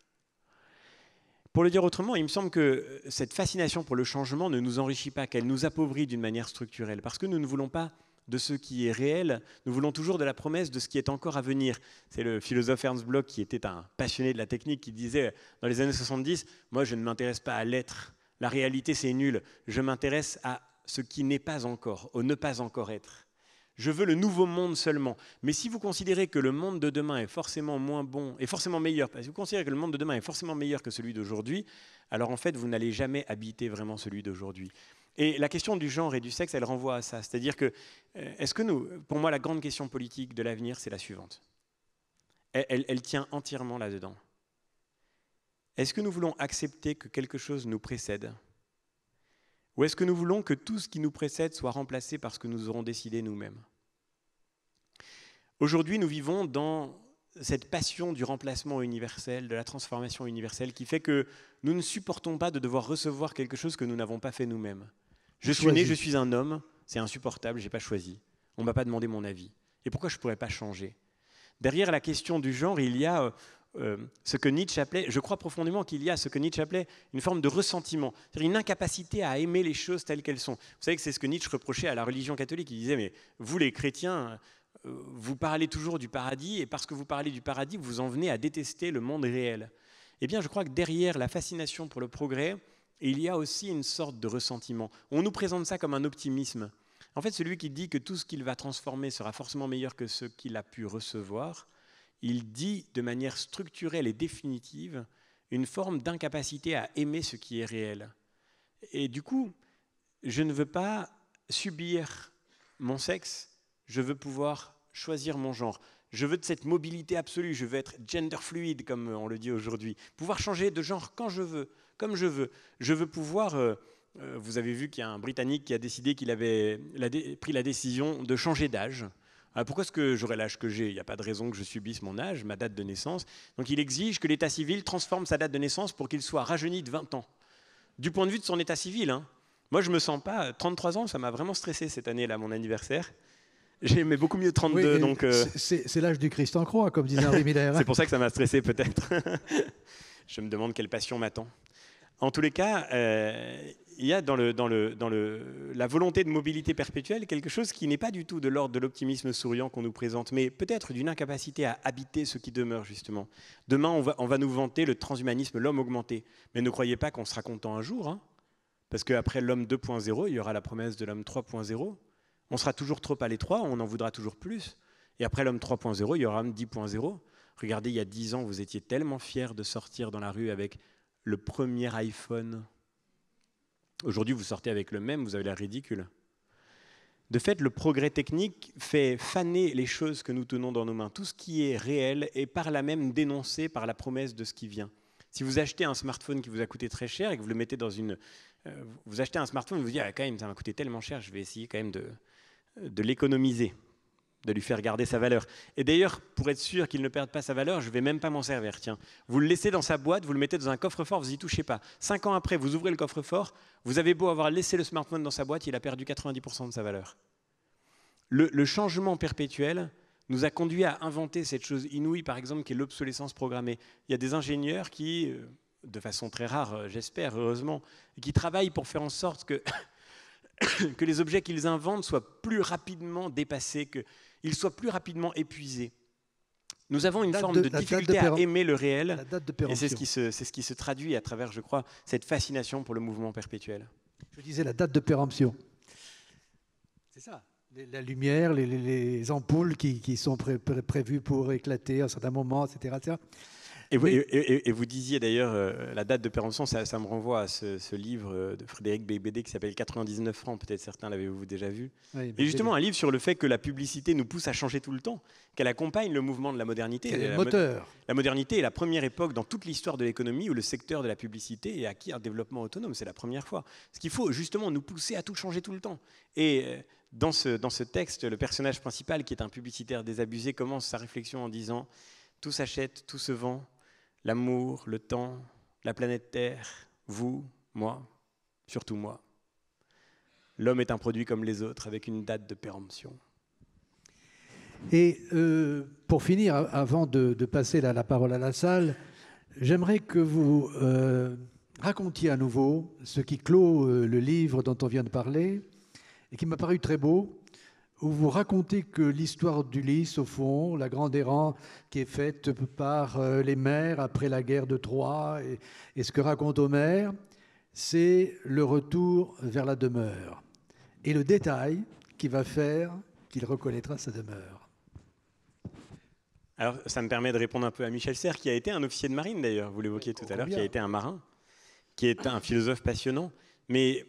Pour le dire autrement, il me semble que euh, cette fascination pour le changement ne nous enrichit pas, qu'elle nous appauvrit d'une manière structurelle, parce que nous ne voulons pas de ce qui est réel, nous voulons toujours de la promesse de ce qui est encore à venir. C'est le philosophe Ernst Bloch qui était un passionné de la technique qui disait euh, dans les années 70, moi je ne m'intéresse pas à l'être, la réalité c'est nul, je m'intéresse à ce qui n'est pas encore, au ne pas encore être. Je veux le nouveau monde seulement. Mais si vous considérez que le monde de demain est forcément moins bon, et forcément meilleur, parce vous considérez que le monde de demain est forcément meilleur que celui d'aujourd'hui, alors en fait, vous n'allez jamais habiter vraiment celui d'aujourd'hui. Et la question du genre et du sexe, elle renvoie à ça. C'est-à-dire que, euh, est-ce que nous, pour moi, la grande question politique de l'avenir, c'est la suivante. Elle, elle tient entièrement là-dedans. Est-ce que nous voulons accepter que quelque chose nous précède Ou est-ce que nous voulons que tout ce qui nous précède soit remplacé par ce que nous aurons décidé nous-mêmes Aujourd'hui, nous vivons dans cette passion du remplacement universel, de la transformation universelle, qui fait que nous ne supportons pas de devoir recevoir quelque chose que nous n'avons pas fait nous-mêmes. Je suis né, je suis un homme, c'est insupportable, je n'ai pas choisi. On ne m'a pas demandé mon avis. Et pourquoi je ne pourrais pas changer Derrière la question du genre, il y a euh, euh, ce que Nietzsche appelait, je crois profondément qu'il y a ce que Nietzsche appelait une forme de ressentiment, cest une incapacité à aimer les choses telles qu'elles sont. Vous savez que c'est ce que Nietzsche reprochait à la religion catholique. Il disait, mais vous les chrétiens, euh, vous parlez toujours du paradis, et parce que vous parlez du paradis, vous en venez à détester le monde réel. Eh bien, je crois que derrière la fascination pour le progrès, il y a aussi une sorte de ressentiment. On nous présente ça comme un optimisme. En fait, celui qui dit que tout ce qu'il va transformer sera forcément meilleur que ce qu'il a pu recevoir, il dit de manière structurelle et définitive une forme d'incapacité à aimer ce qui est réel. Et du coup, je ne veux pas subir mon sexe, je veux pouvoir choisir mon genre. Je veux de cette mobilité absolue, je veux être gender fluide, comme on le dit aujourd'hui, pouvoir changer de genre quand je veux, comme je veux. Je veux pouvoir... Euh, euh, vous avez vu qu'il y a un Britannique qui a décidé qu'il avait pris la décision de changer d'âge. Ah, pourquoi est-ce que j'aurai l'âge que j'ai Il n'y a pas de raison que je subisse mon âge, ma date de naissance. Donc il exige que l'état civil transforme sa date de naissance pour qu'il soit rajeuni de 20 ans. Du point de vue de son état civil, hein, moi je me sens pas. 33 euh, ans, ça m'a vraiment stressé cette année-là, mon anniversaire. J'aimais beaucoup mieux 32. donc C'est l'âge du Christ en croix, comme disait Henri Miller. c'est pour ça que ça m'a stressé peut-être. je me demande quelle passion m'attend. En tous les cas, euh, il y a dans, le, dans, le, dans le, la volonté de mobilité perpétuelle quelque chose qui n'est pas du tout de l'ordre de l'optimisme souriant qu'on nous présente, mais peut-être d'une incapacité à habiter ce qui demeure, justement. Demain, on va, on va nous vanter le transhumanisme, l'homme augmenté. Mais ne croyez pas qu'on sera content un jour, hein, parce qu'après l'homme 2.0, il y aura la promesse de l'homme 3.0. On sera toujours trop à l'étroit, on en voudra toujours plus. Et après l'homme 3.0, il y aura l'homme 10.0. Regardez, il y a 10 ans, vous étiez tellement fiers de sortir dans la rue avec le premier iPhone. Aujourd'hui, vous sortez avec le même, vous avez l'air ridicule. De fait, le progrès technique fait faner les choses que nous tenons dans nos mains, tout ce qui est réel est par la même dénoncé par la promesse de ce qui vient. Si vous achetez un smartphone qui vous a coûté très cher et que vous le mettez dans une... Euh, vous achetez un smartphone, vous vous dites, ah, quand même, ça m'a coûté tellement cher, je vais essayer quand même de l'économiser de lui faire garder sa valeur. Et d'ailleurs, pour être sûr qu'il ne perde pas sa valeur, je vais même pas m'en servir. Tiens, vous le laissez dans sa boîte, vous le mettez dans un coffre-fort, vous n'y touchez pas. Cinq ans après, vous ouvrez le coffre-fort, vous avez beau avoir laissé le smartphone dans sa boîte, il a perdu 90% de sa valeur. Le, changement perpétuel nous a conduit à inventer cette chose inouïe, par exemple, qui est l'obsolescence programmée. Il y a des ingénieurs qui, euh, de façon très rare, euh, j'espère, heureusement, qui travaillent pour faire en sorte que, que les objets qu'ils inventent soient plus rapidement dépassés que il soit plus rapidement épuisé. Nous avons une forme de, difficulté à aimer le réel, et c'est ce, qui se, traduit à travers, je crois, cette fascination pour le mouvement perpétuel. Je disais la date de péremption. C'est ça. La lumière, les, ampoules qui, sont prévues pour éclater à un certain moment, etc. etc. Et vous, disiez d'ailleurs, euh, la date de péremption, ça, ça me renvoie à ce, livre euh, de Frédéric Bébédé qui s'appelle 99 francs, peut-être certains l'avez-vous déjà vu. et justement, un livre sur le fait que la publicité nous pousse à changer tout le temps, qu'elle accompagne le mouvement de la modernité. la moteur. la modernité est la première époque dans toute l'histoire de l'économie où le secteur de la publicité a acquis un développement autonome, c'est la première fois. Ce qu'il faut justement nous pousser à tout changer tout le temps. Et... Euh, dans ce, dans ce, texte, le personnage principal, qui est un publicitaire désabusé, commence sa réflexion en disant Tout s'achète, tout se vend, l'amour, le temps, la planète Terre, vous, moi, surtout moi. L'homme est un produit comme les autres, avec une date de péremption. Et euh, pour finir, avant de, passer la, parole à la salle, j'aimerais que vous euh, racontiez à nouveau ce qui clôt euh, le livre dont on vient de parler, et qui m'a paru très beau, où vous racontez que l'histoire d'Ulysse, au fond, la grande errance qui est faite par euh, les mers après la guerre de Troie, et, ce que raconte Homère, c'est le retour vers la demeure. Et le détail qui va faire qu'il reconnaîtra sa demeure. Alors, ça me permet de répondre un peu à Michel Serres, qui a été un officier de marine d'ailleurs, vous l'évoquiez tout à l'heure, qui a été un marin, qui est un philosophe passionnant. Mais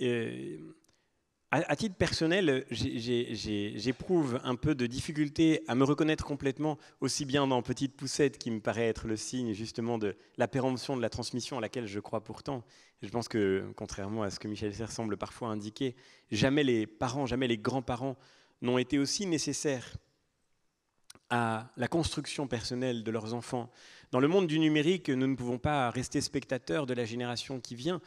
euh, à, titre personnel, j'éprouve un peu de difficulté à me reconnaître complètement, aussi bien dans Petite Poussette, qui me paraît être le signe justement de la péremption de la transmission à laquelle je crois pourtant. Je pense que, contrairement à ce que Michel Serres semble parfois indiquer, jamais les parents, jamais les grands-parents n'ont été aussi nécessaires à la construction personnelle de leurs enfants, dans le monde du numérique, nous ne pouvons pas rester spectateurs de la génération qui vient.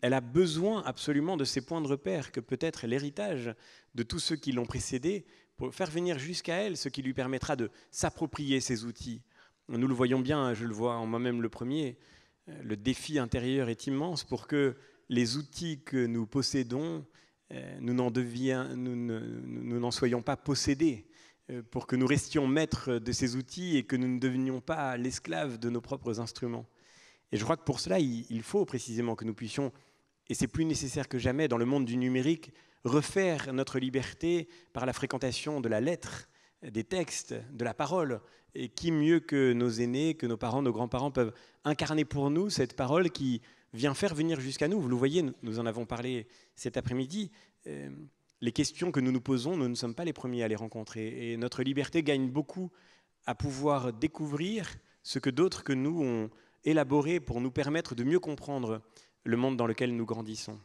Elle a besoin absolument de ces points de repère que peut être l'héritage de tous ceux qui l'ont précédée pour faire venir jusqu'à elle ce qui lui permettra de s'approprier ces outils. Nous le voyons bien, je le vois en moi-même le premier, euh, le défi intérieur est immense pour que les outils que nous possédons, euh, nous n'en, soyons pas possédés. Euh, pour que nous restions maîtres de ces outils et que nous ne devenions pas l'esclave de nos propres instruments. Et je crois que pour cela, il faut précisément que nous puissions, et c'est plus nécessaire que jamais dans le monde du numérique, refaire notre liberté par la fréquentation de la lettre, des textes, de la parole. Et qui mieux que nos aînés, que nos parents, nos grands-parents peuvent incarner pour nous cette parole qui vient faire venir jusqu'à nous. Vous le voyez, nous en avons parlé cet après-midi. Euh, les questions que nous nous posons, nous ne sommes pas les premiers à les rencontrer. Et notre liberté gagne beaucoup à pouvoir découvrir ce que d'autres que nous ont élaboré pour nous permettre de mieux comprendre le monde dans lequel nous grandissons.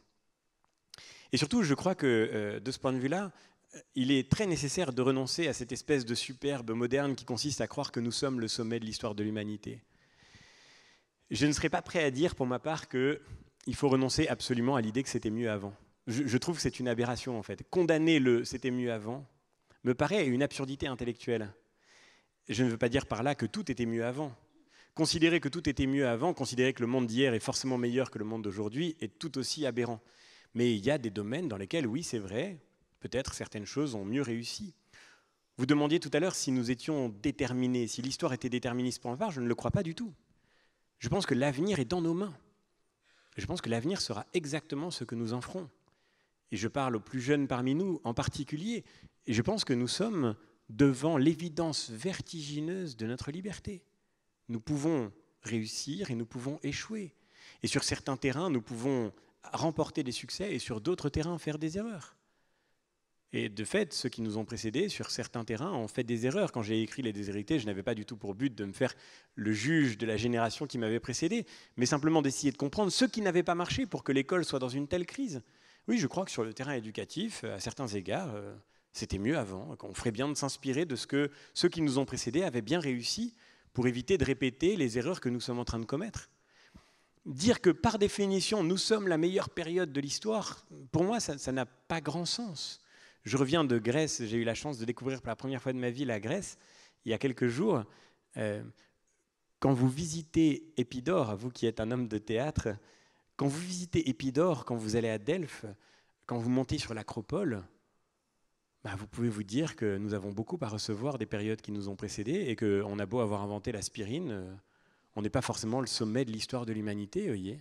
Et surtout, je crois que euh, de ce point de vue-là, il est très nécessaire de renoncer à cette espèce de superbe moderne qui consiste à croire que nous sommes le sommet de l'histoire de l'humanité. Je ne serais pas prêt à dire pour ma part qu'il faut renoncer absolument à l'idée que c'était mieux avant je, trouve que c'est une aberration en fait. Condamner le c'était mieux avant me paraît une absurdité intellectuelle. Je ne veux pas dire par là que tout était mieux avant. Considérer que tout était mieux avant, considérer que le monde d'hier est forcément meilleur que le monde d'aujourd'hui est tout aussi aberrant. Mais il y a des domaines dans lesquels, oui, c'est vrai, peut-être certaines choses ont mieux réussi. Vous demandiez tout à l'heure si nous étions déterminés, si l'histoire était déterministe pour part, je ne le crois pas du tout. Je pense que l'avenir est dans nos mains. Je pense que l'avenir sera exactement ce que nous en ferons et je parle aux plus jeunes parmi nous en particulier, et je pense que nous sommes devant l'évidence vertigineuse de notre liberté. Nous pouvons réussir et nous pouvons échouer. Et sur certains terrains, nous pouvons remporter des succès et sur d'autres terrains faire des erreurs. Et de fait, ceux qui nous ont précédés sur certains terrains ont fait des erreurs. Quand j'ai écrit Les déshérités, je n'avais pas du tout pour but de me faire le juge de la génération qui m'avait précédé, mais simplement d'essayer de comprendre ce qui n'avait pas marché pour que l'école soit dans une telle crise. Oui, je crois que sur le terrain éducatif, euh, à certains égards, euh, c'était mieux avant, euh, qu'on ferait bien de s'inspirer de ce que ceux qui nous ont précédés avaient bien réussi pour éviter de répéter les erreurs que nous sommes en train de commettre. Dire que par définition, nous sommes la meilleure période de l'histoire, pour moi, ça n'a pas grand sens. Je reviens de Grèce, j'ai eu la chance de découvrir pour la première fois de ma vie la Grèce il y a quelques jours. quand vous visitez Épidore, vous qui êtes un homme de théâtre, quand vous visitez Épidore, quand vous allez à Delphes, quand vous montez sur l'Acropole, bah, vous pouvez vous dire que nous avons beaucoup à recevoir des périodes qui nous ont précédés et qu'on a beau avoir inventé l'aspirine, euh, on n'est pas forcément le sommet de l'histoire de l'humanité, voyez.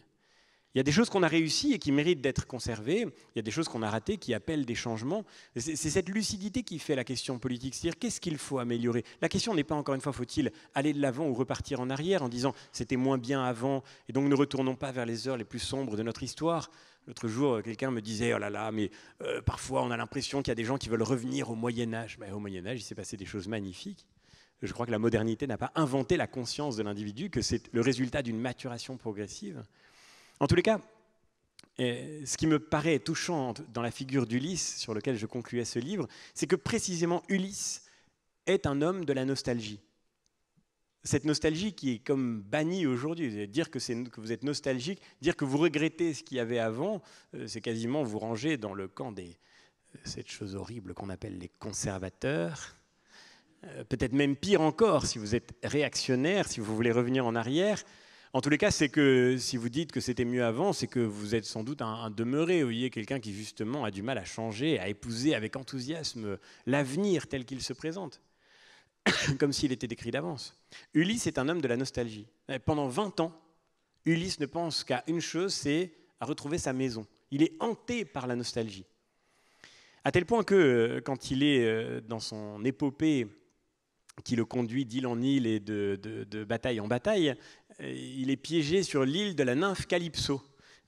Il y a des choses qu'on a réussies et qui méritent d'être conservées, il y a des choses qu'on a ratées qui appellent des changements. C'est cette lucidité qui fait la question politique, c'est-à-dire qu'est-ce qu'il faut améliorer La question n'est pas encore une fois faut-il aller de l'avant ou repartir en arrière en disant c'était moins bien avant et donc ne retournons pas vers les heures les plus sombres de notre histoire. L'autre jour, quelqu'un me disait, oh là là, mais euh, parfois on a l'impression qu'il y a des gens qui veulent revenir au Moyen Âge. Mais ben, au Moyen Âge, il s'est passé des choses magnifiques. Je crois que la modernité n'a pas inventé la conscience de l'individu, que c'est le résultat d'une maturation progressive. En tous les cas, euh, ce qui me paraît touchant dans la figure d'Ulysse, sur lequel je concluais ce livre, c'est que précisément Ulysse est un homme de la nostalgie. Cette nostalgie qui est comme bannie aujourd'hui. Dire que, que, vous êtes nostalgique, dire que vous regrettez ce qu'il y avait avant, euh, c'est quasiment vous ranger dans le camp de euh, cette chose horrible qu'on appelle les conservateurs. Peut-être même pire encore si vous êtes réactionnaire, si vous voulez revenir en arrière. En tous les cas, c'est que si vous dites que c'était mieux avant, c'est que vous êtes sans doute un, demeuré, vous voyez, quelqu'un qui justement a du mal à changer, à épouser avec enthousiasme l'avenir tel qu'il se présente, comme s'il était décrit d'avance. Ulysse est un homme de la nostalgie. pendant 20 ans, Ulysse ne pense qu'à une chose, c'est à retrouver sa maison. Il est hanté par la nostalgie. À tel point que euh, quand il est euh, dans son épopée qui le conduit d'île en île et de, bataille en bataille, il est piégé sur l'île de la nymphe Calypso.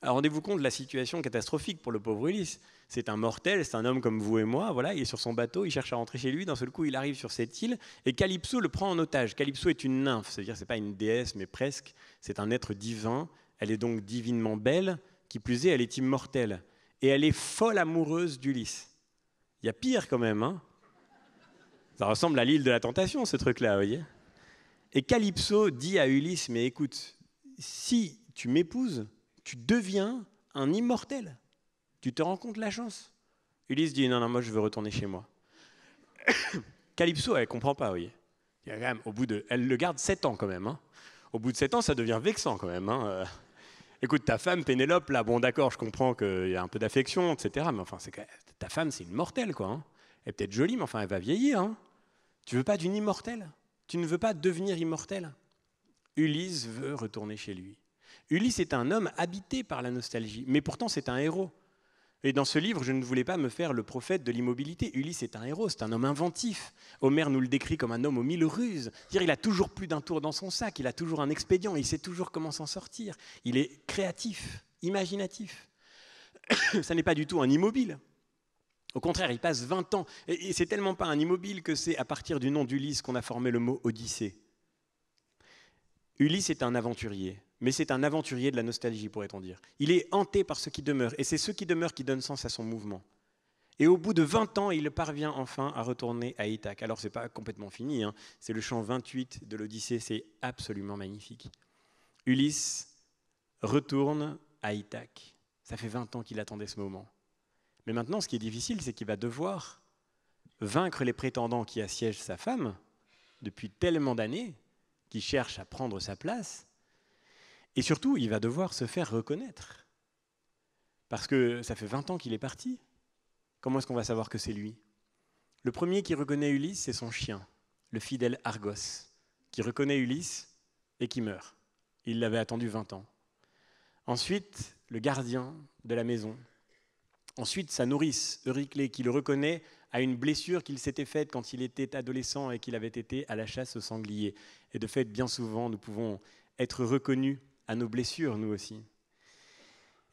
Rendez-vous compte de la situation catastrophique pour le pauvre Ulysse. C'est un mortel, c'est un homme comme vous et moi. Voilà, il est sur son bateau, il cherche à rentrer chez lui. D'un seul coup, il arrive sur cette île et Calypso le prend en otage. Calypso est une nymphe, c'est-à-dire c'est pas une déesse, mais presque. C'est un être divin. Elle est donc divinement belle. Qui plus est, elle est immortelle et elle est folle amoureuse d'Ulysse. Il y a pire quand même. Hein Ça ressemble à l'île de la tentation, ce truc-là, vous voyez. Et Calypso dit à Ulysse, mais écoute, si tu m'épouses, tu deviens un immortel. Tu te rends compte la chance Ulysse dit, non, non, moi je veux retourner chez moi. Calypso, elle comprend pas, oui. au bout de, elle le garde 7 ans quand même. Hein. Au bout de 7 ans, ça devient vexant quand même. Hein, euh. écoute, ta femme, Pénélope, là, bon d'accord, je comprends qu'il y a un peu d'affection, etc. Mais enfin, c'est ta femme, c'est une mortelle, quoi. Hein. Elle est peut-être jolie, mais enfin, elle va vieillir. Tu veux pas d'une immortelle tu ne veux pas devenir immortel Ulysse veut retourner chez lui. Ulysse est un homme habité par la nostalgie, mais pourtant c'est un héros. Et dans ce livre, je ne voulais pas me faire le prophète de l'immobilité. Ulysse est un héros, c'est un homme inventif. Homer nous le décrit comme un homme aux mille ruses. il a toujours plus d'un tour dans son sac, il a toujours un expédient, il sait toujours comment s'en sortir. Il est créatif, imaginatif. Ça n'est pas du tout un immobile. Au contraire, il passe 20 ans. Et, c'est tellement pas un immobile que c'est à partir du nom d'Ulysse qu'on a formé le mot Odyssée. Ulysse est un aventurier, mais c'est un aventurier de la nostalgie, pourrait-on dire. Il est hanté par ce qui demeure, et c'est ce qui demeure qui donne sens à son mouvement. Et au bout de 20 ans, il parvient enfin à retourner à Ithaque. Alors, ce n'est pas complètement fini, hein. c'est le chant 28 de l'Odyssée, c'est absolument magnifique. Ulysse retourne à Ithaque. Ça fait 20 ans qu'il attendait ce moment. Mais maintenant, ce qui est difficile, c'est qu'il va devoir vaincre les prétendants qui assiègent sa femme depuis tellement d'années, qui cherchent à prendre sa place. Et surtout, il va devoir se faire reconnaître. Parce que ça fait 20 ans qu'il est parti. Comment est-ce qu'on va savoir que c'est lui Le premier qui reconnaît Ulysse, c'est son chien, le fidèle Argos, qui reconnaît Ulysse et qui meurt. Il l'avait attendu 20 ans. Ensuite, le gardien de la maison, Ensuite, sa nourrice, Euryclée, qui le reconnaît, à une blessure qu'il s'était faite quand il était adolescent et qu'il avait été à la chasse aux sangliers. Et de fait, bien souvent, nous pouvons être reconnus à nos blessures, nous aussi.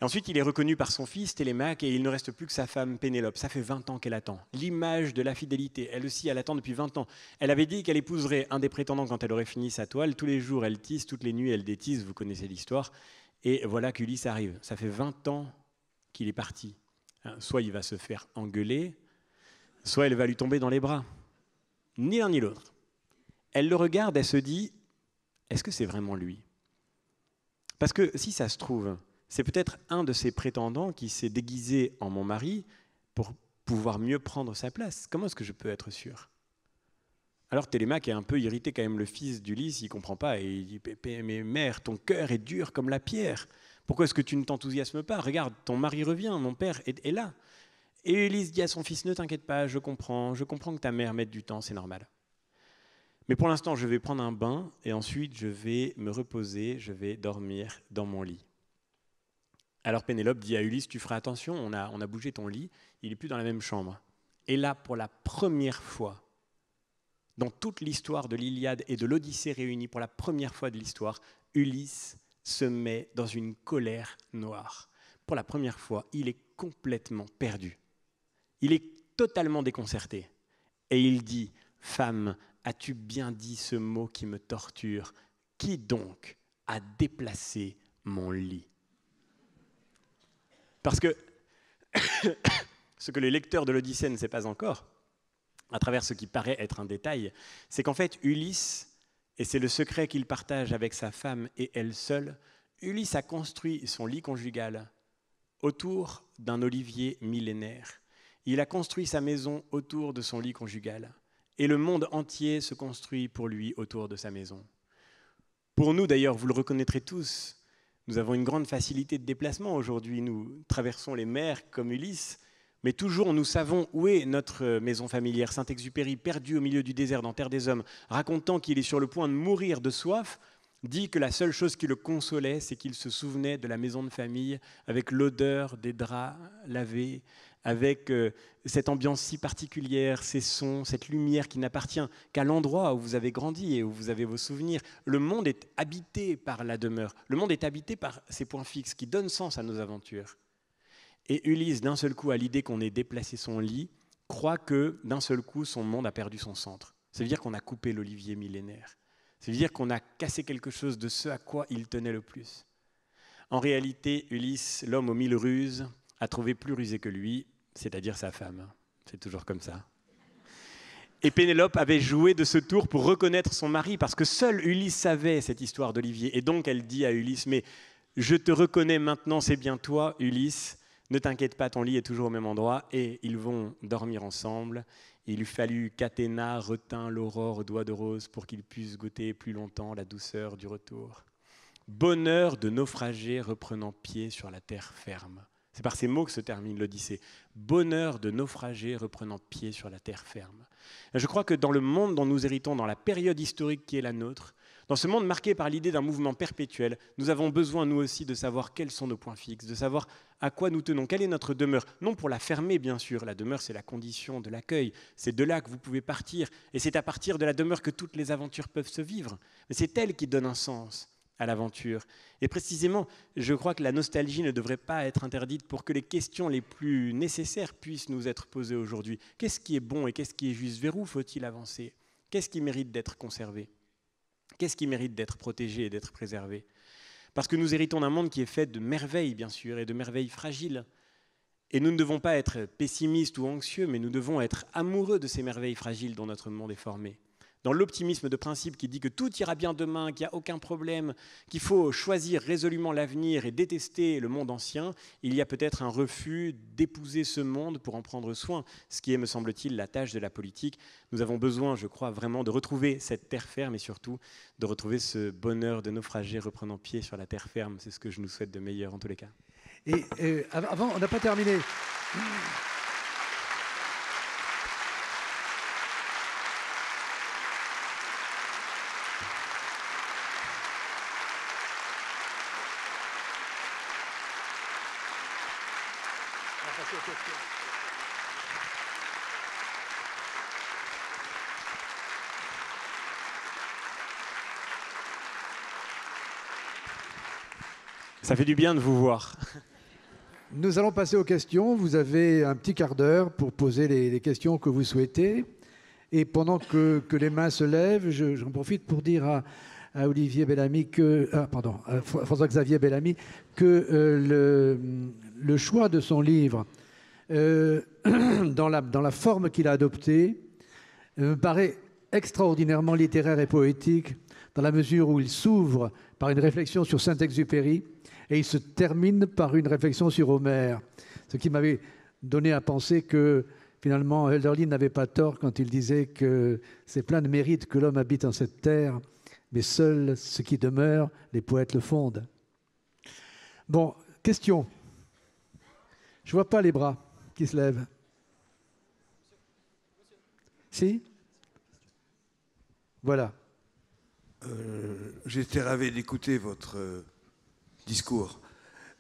ensuite, il est reconnu par son fils, Télémaque, et il ne reste plus que sa femme, Pénélope. Ça fait 20 ans qu'elle attend. L'image de la fidélité, elle aussi, elle attend depuis 20 ans. Elle avait dit qu'elle épouserait un des prétendants quand elle aurait fini sa toile. Tous les jours, elle tisse, toutes les nuits, elle détisse, vous connaissez l'histoire. Et voilà qu'Ulysse arrive. Ça fait 20 ans qu'il est parti, Hein, soit il va se faire engueuler, soit elle va lui tomber dans les bras. Ni l'un ni l'autre. Elle le regarde, elle se dit, est-ce que c'est vraiment lui Parce que si ça se trouve, c'est peut-être un de ses prétendants qui s'est déguisé en mon mari pour pouvoir mieux prendre sa place. Comment est-ce que je peux être sûr alors Télémaque est un peu irrité quand même, le fils d'Ulysse, il comprend pas, et il dit, mais mère, ton cœur est dur comme la pierre, pourquoi est-ce que tu ne t'enthousiasmes pas Regarde, ton mari revient, mon père est, là. Et Ulysse dit à son fils, ne t'inquiète pas, je comprends, je comprends que ta mère mette du temps, c'est normal. Mais pour l'instant, je vais prendre un bain et ensuite je vais me reposer, je vais dormir dans mon lit. Alors Pénélope dit à Ulysse, tu feras attention, on a, on a bougé ton lit, il n'est plus dans la même chambre. Et là, pour la première fois, dans toute l'histoire de l'Iliade et de l'Odyssée réunie, pour la première fois de l'histoire, Ulysse se met dans une colère noire. Pour la première fois, il est complètement perdu. Il est totalement déconcerté. Et il dit, Femme, as-tu bien dit ce mot qui me torture Qui donc a déplacé mon lit Parce que ce que les lecteurs de l'Odyssée ne savent pas encore, à travers ce qui paraît être un détail, c'est qu'en fait, Ulysse et c'est le secret qu'il partage avec sa femme et elle seule, Ulysse a construit son lit conjugal autour d'un olivier millénaire. Il a construit sa maison autour de son lit conjugal, et le monde entier se construit pour lui autour de sa maison. Pour nous, d'ailleurs, vous le reconnaîtrez tous, nous avons une grande facilité de déplacement aujourd'hui. Nous traversons les mers comme Ulysse, mais toujours, nous savons où est notre euh, maison familière, Saint-Exupéry, perdu au milieu du désert dans Terre des Hommes, racontant qu'il est sur le point de mourir de soif, dit que la seule chose qui le consolait, c'est qu'il se souvenait de la maison de famille, avec l'odeur des draps lavés, avec euh, cette ambiance si particulière, ces sons, cette lumière qui n'appartient qu'à l'endroit où vous avez grandi et où vous avez vos souvenirs. Le monde est habité par la demeure, le monde est habité par ces points fixes qui donnent sens à nos aventures. Et Ulysse, d'un seul coup, à l'idée qu'on ait déplacé son lit, croit que, d'un seul coup, son monde a perdu son centre. Ça veut dire qu'on a coupé l'olivier millénaire. Ça veut dire qu'on a cassé quelque chose de ce à quoi il tenait le plus. En réalité, Ulysse, l'homme aux mille ruses, a trouvé plus rusé que lui, c'est-à-dire sa femme. C'est toujours comme ça. Et Pénélope avait joué de ce tour pour reconnaître son mari, parce que seul Ulysse savait cette histoire d'Olivier. Et donc elle dit à Ulysse, mais je te reconnais maintenant, c'est bien toi, Ulysse, ne t'inquiète pas, ton lit est toujours au même endroit, et ils vont dormir ensemble. Il lui fallu qu'Athéna retint l'aurore aux doigts de rose pour qu'ils puissent goûter plus longtemps la douceur du retour. Bonheur de naufragés reprenant pied sur la terre ferme. C'est par ces mots que se termine l'Odyssée. Bonheur de naufragés reprenant pied sur la terre ferme. Je crois que dans le monde dont nous héritons, dans la période historique qui est la nôtre, dans ce monde marqué par l'idée d'un mouvement perpétuel, nous avons besoin, nous aussi, de savoir quels sont nos points fixes, de savoir à quoi nous tenons, quelle est notre demeure. Non pour la fermer, bien sûr, la demeure, c'est la condition de l'accueil, c'est de là que vous pouvez partir, et c'est à partir de la demeure que toutes les aventures peuvent se vivre. Mais c'est elle qui donne un sens à l'aventure. Et précisément, je crois que la nostalgie ne devrait pas être interdite pour que les questions les plus nécessaires puissent nous être posées aujourd'hui. Qu'est-ce qui est bon et qu'est-ce qui est juste Vers où faut-il avancer Qu'est-ce qui mérite d'être conservé Qu'est-ce qui mérite d'être protégé et d'être préservé Parce que nous héritons d'un monde qui est fait de merveilles, bien sûr, et de merveilles fragiles. Et nous ne devons pas être pessimistes ou anxieux, mais nous devons être amoureux de ces merveilles fragiles dont notre monde est formé dans l'optimisme de principe qui dit que tout ira bien demain, qu'il n'y a aucun problème, qu'il faut choisir résolument l'avenir et détester le monde ancien, il y a peut-être un refus d'épouser ce monde pour en prendre soin, ce qui est, me semble-t-il, la tâche de la politique. Nous avons besoin, je crois, vraiment de retrouver cette terre ferme et surtout de retrouver ce bonheur de naufragés reprenant pied sur la terre ferme. C'est ce que je nous souhaite de meilleur en tous les cas. Et euh, avant, on n'a pas terminé. Ça fait du bien de vous voir. Nous allons passer aux questions. Vous avez un petit quart d'heure pour poser les, questions que vous souhaitez. Et pendant que, les mains se lèvent, j'en profite pour dire à, Olivier Bellamy que, ah, pardon, François-Xavier Bellamy que euh, le, choix de son livre euh, dans, la, dans, la, forme qu'il a adoptée, euh, me paraît extraordinairement littéraire et poétique, dans la mesure où il s'ouvre par une réflexion sur Saint-Exupéry et il se termine par une réflexion sur Homère, ce qui m'avait donné à penser que finalement Hölderlin n'avait pas tort quand il disait que c'est plein de mérite que l'homme habite en cette terre, mais seul ce qui demeure, les poètes le fondent. Bon, question. Je vois pas les bras qui se lève Si Voilà. Euh, j'étais ravi d'écouter votre euh, discours.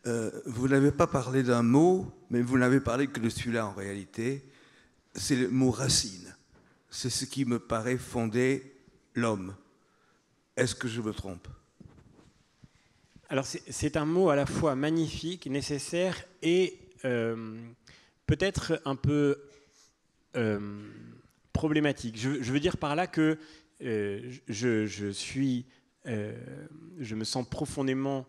Euh, vous n'avez pas parlé d'un mot, mais vous n'avez parlé que de celui-là en réalité. C'est le mot racine. C'est ce qui me paraît fonder l'homme. Est-ce que je me trompe Alors c'est un mot à la fois magnifique, nécessaire et peut-être un peu euh, problématique. Je, veux dire par là que euh, je, je, suis, euh, je me sens profondément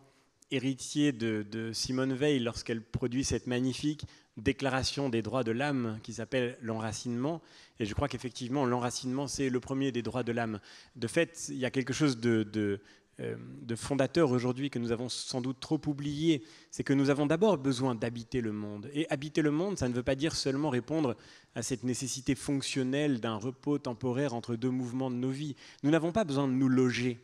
héritier de, Simone Veil lorsqu'elle produit cette magnifique déclaration des droits de l'âme qui s'appelle l'enracinement. Et je crois qu'effectivement, l'enracinement, c'est le premier des droits de l'âme. De fait, il y a quelque chose de, euh, de fondateur aujourd'hui que nous avons sans doute trop oublié, c'est que nous avons d'abord besoin d'habiter le monde. Et habiter le monde, ça ne veut pas dire seulement répondre à cette nécessité fonctionnelle d'un repos temporaire entre deux mouvements de nos vies. Nous n'avons pas besoin de nous loger.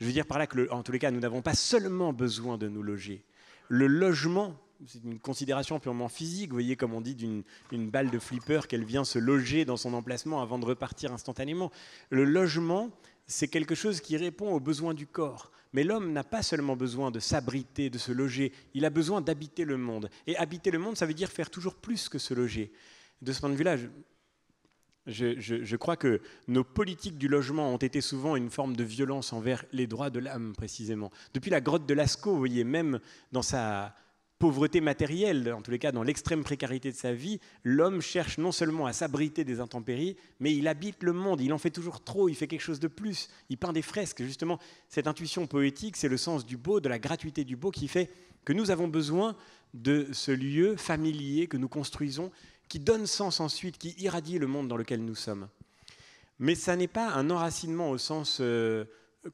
Je veux dire par là que, en tous les cas, nous n'avons pas seulement besoin de nous loger. Le logement, c'est une considération purement physique, vous voyez, comme on dit d'une balle de flipper qu'elle vient se loger dans son emplacement avant de repartir instantanément. Le logement, c'est quelque chose qui répond aux besoins du corps. Mais l'homme n'a pas seulement besoin de s'abriter, de se loger, il a besoin d'habiter le monde. Et habiter le monde, ça veut dire faire toujours plus que se loger. De ce point de vue-là, je, crois que nos politiques du logement ont été souvent une forme de violence envers les droits de l'âme, précisément. Depuis la grotte de Lascaux, vous voyez, même dans sa, pauvreté matérielle, en tous les cas dans l'extrême précarité de sa vie, l'homme cherche non seulement à s'abriter des intempéries, mais il habite le monde, il en fait toujours trop, il fait quelque chose de plus, il peint des fresques. Justement, cette intuition poétique, c'est le sens du beau, de la gratuité du beau qui fait que nous avons besoin de ce lieu familier que nous construisons, qui donne sens ensuite, qui irradie le monde dans lequel nous sommes. Mais ça n'est pas un enracinement au sens euh,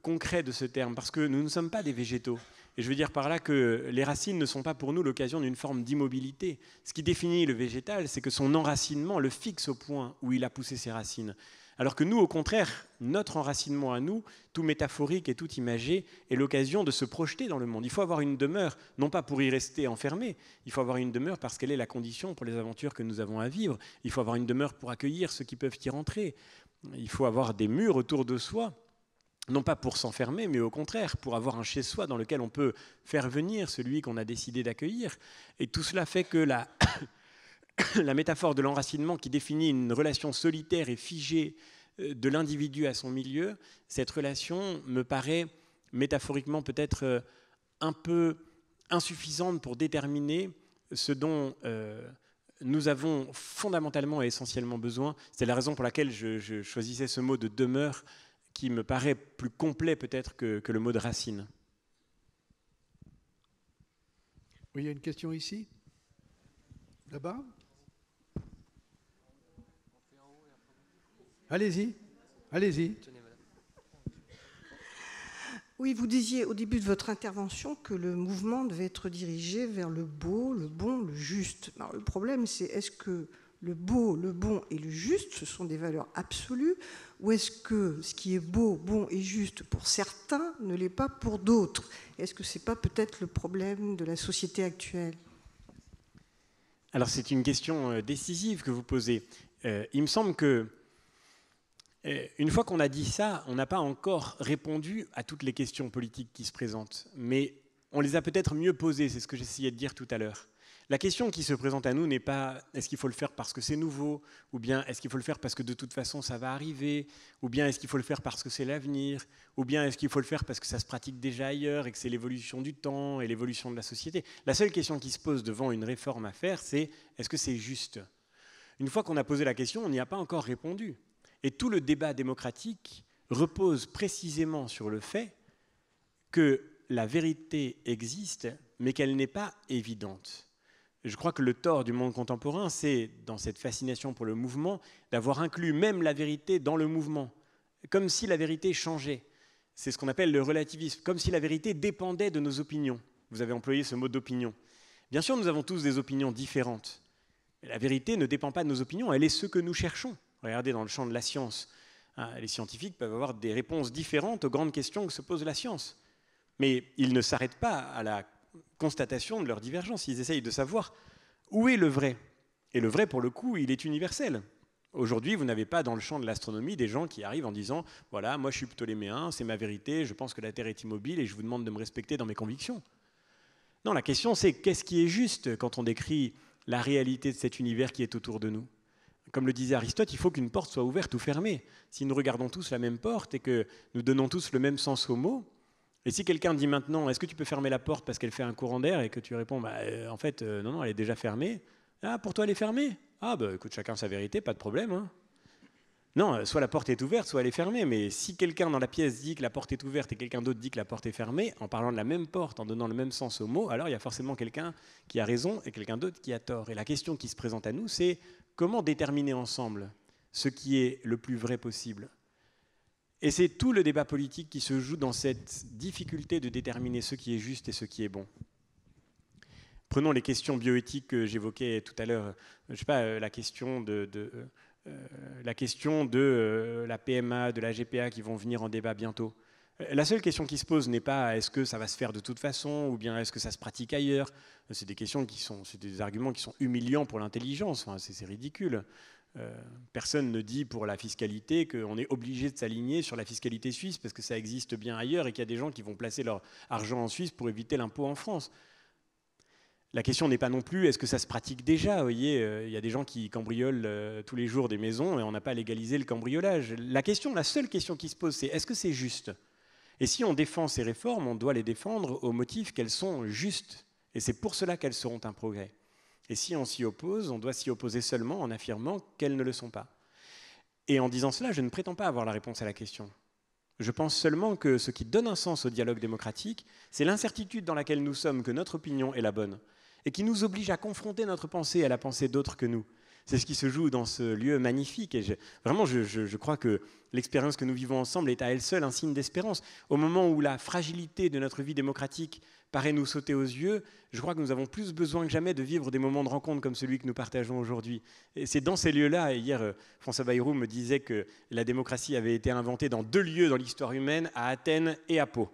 concret de ce terme, parce que nous ne sommes pas des végétaux. Et je veux dire par là que les racines ne sont pas pour nous l'occasion d'une forme d'immobilité. Ce qui définit le végétal, c'est que son enracinement le fixe au point où il a poussé ses racines. Alors que nous, au contraire, notre enracinement à nous, tout métaphorique et tout imagé, est l'occasion de se projeter dans le monde. Il faut avoir une demeure, non pas pour y rester enfermé, il faut avoir une demeure parce qu'elle est la condition pour les aventures que nous avons à vivre, il faut avoir une demeure pour accueillir ceux qui peuvent y rentrer, il faut avoir des murs autour de soi non pas pour s'enfermer, mais au contraire, pour avoir un chez-soi dans lequel on peut faire venir celui qu'on a décidé d'accueillir. Et tout cela fait que la, la métaphore de l'enracinement qui définit une relation solitaire et figée euh, de l'individu à son milieu, cette relation me paraît métaphoriquement peut-être euh, un peu insuffisante pour déterminer ce dont euh, nous avons fondamentalement et essentiellement besoin. C'est la raison pour laquelle je choisissais ce mot de demeure qui me paraît plus complet peut-être que, le mot de racine. Oui, il y a une question ici Là-bas Allez-y, allez-y. Oui, vous disiez au début de votre intervention que le mouvement devait être dirigé vers le beau, le bon, le juste. le problème, c'est est-ce que le beau, le bon et le juste, ce sont des valeurs absolues, ou est-ce que ce qui est beau, bon et juste pour certains ne l'est pas pour d'autres Est-ce que ce n'est pas peut-être le problème de la société actuelle Alors c'est une question euh, décisive que vous posez. Euh, il me semble que euh, une fois qu'on a dit ça, on n'a pas encore répondu à toutes les questions politiques qui se présentent, mais on les a peut-être mieux posées, c'est ce que j'essayais de dire tout à l'heure. La question qui se présente à nous n'est pas est-ce qu'il faut le faire parce que c'est nouveau, ou bien est-ce qu'il faut le faire parce que de toute façon ça va arriver, ou bien est-ce qu'il faut le faire parce que c'est l'avenir, ou bien est-ce qu'il faut le faire parce que ça se pratique déjà ailleurs et que c'est l'évolution du temps et l'évolution de la société. La seule question qui se pose devant une réforme à faire, c'est est-ce que c'est juste Une fois qu'on a posé la question, on n'y a pas encore répondu. Et tout le débat démocratique repose précisément sur le fait que la vérité existe, mais qu'elle n'est pas évidente je crois que le tort du monde contemporain, c'est, dans cette fascination pour le mouvement, d'avoir inclus même la vérité dans le mouvement, comme si la vérité changeait. C'est ce qu'on appelle le relativisme, comme si la vérité dépendait de nos opinions. Vous avez employé ce mot d'opinion. Bien sûr, nous avons tous des opinions différentes. la vérité ne dépend pas de nos opinions, elle est ce que nous cherchons. Regardez dans le champ de la science. Hein, les scientifiques peuvent avoir des réponses différentes aux grandes questions que se pose la science. Mais ils ne s'arrêtent pas à la constatation de leur divergence. Ils essayent de savoir où est le vrai. Et le vrai, pour le coup, il est universel. Aujourd'hui, vous n'avez pas dans le champ de l'astronomie des gens qui arrivent en disant voilà, moi je suis ptoléméen, c'est ma vérité, je pense que la Terre est immobile et je vous demande de me respecter dans mes convictions. Non, la question c'est qu'est-ce qui est juste quand on décrit la réalité de cet univers qui est autour de nous Comme le disait Aristote, il faut qu'une porte soit ouverte ou fermée. Si nous regardons tous la même porte et que nous donnons tous le même sens aux mots, et si quelqu'un dit maintenant, est-ce que tu peux fermer la porte parce qu'elle fait un courant d'air et que tu réponds, bah, euh, en fait, euh, non, non, elle est déjà fermée. Ah, pour toi, elle est fermée Ah, bah écoute, chacun sa vérité, pas de problème. Hein. Non, euh, soit la porte est ouverte, soit elle est fermée. Mais si quelqu'un dans la pièce dit que la porte est ouverte et quelqu'un d'autre dit que la porte est fermée, en parlant de la même porte, en donnant le même sens au mot, alors il y a forcément quelqu'un qui a raison et quelqu'un d'autre qui a tort. Et la question qui se présente à nous, c'est comment déterminer ensemble ce qui est le plus vrai possible et c'est tout le débat politique qui se joue dans cette difficulté de déterminer ce qui est juste et ce qui est bon. Prenons les questions bioéthiques que j'évoquais tout à l'heure. Je sais pas, euh, la question de, euh, euh, la question de la PMA, de la GPA qui vont venir en débat bientôt. La seule question qui se pose n'est pas est-ce que ça va se faire de toute façon ou bien est-ce que ça se pratique ailleurs. C'est des questions qui sont, c'est des arguments qui sont humiliants pour l'intelligence. c'est ridicule. Euh, personne ne dit pour la fiscalité qu'on est obligé de s'aligner sur la fiscalité suisse parce que ça existe bien ailleurs et qu'il y a des gens qui vont placer leur argent en Suisse pour éviter l'impôt en France. La question n'est pas non plus est-ce que ça se pratique déjà Vous euh, il y a des gens qui cambriolent euh, tous les jours des maisons et on n'a pas légalisé le cambriolage. La question, la seule question qui se pose, c'est est-ce que c'est juste Et si on défend ces réformes, on doit les défendre au motif qu'elles sont justes. Et c'est pour cela qu'elles seront un progrès. Et si on s'y oppose, on doit s'y opposer seulement en affirmant qu'elles ne le sont pas. Et en disant cela, je ne prétends pas avoir la réponse à la question. Je pense seulement que ce qui donne un sens au dialogue démocratique, c'est l'incertitude dans laquelle nous sommes que notre opinion est la bonne, et qui nous oblige à confronter notre pensée à la pensée d'autres que nous, c'est ce qui se joue dans ce lieu magnifique. Et vraiment, je, je, crois que l'expérience que nous vivons ensemble est à elle seule un signe d'espérance. Au moment où la fragilité de notre vie démocratique paraît nous sauter aux yeux, je crois que nous avons plus besoin que jamais de vivre des moments de rencontre comme celui que nous partageons aujourd'hui. Et c'est dans ces lieux-là, et hier euh, François Bayrou me disait que la démocratie avait été inventée dans deux lieux dans l'histoire humaine, à Athènes et à Pau.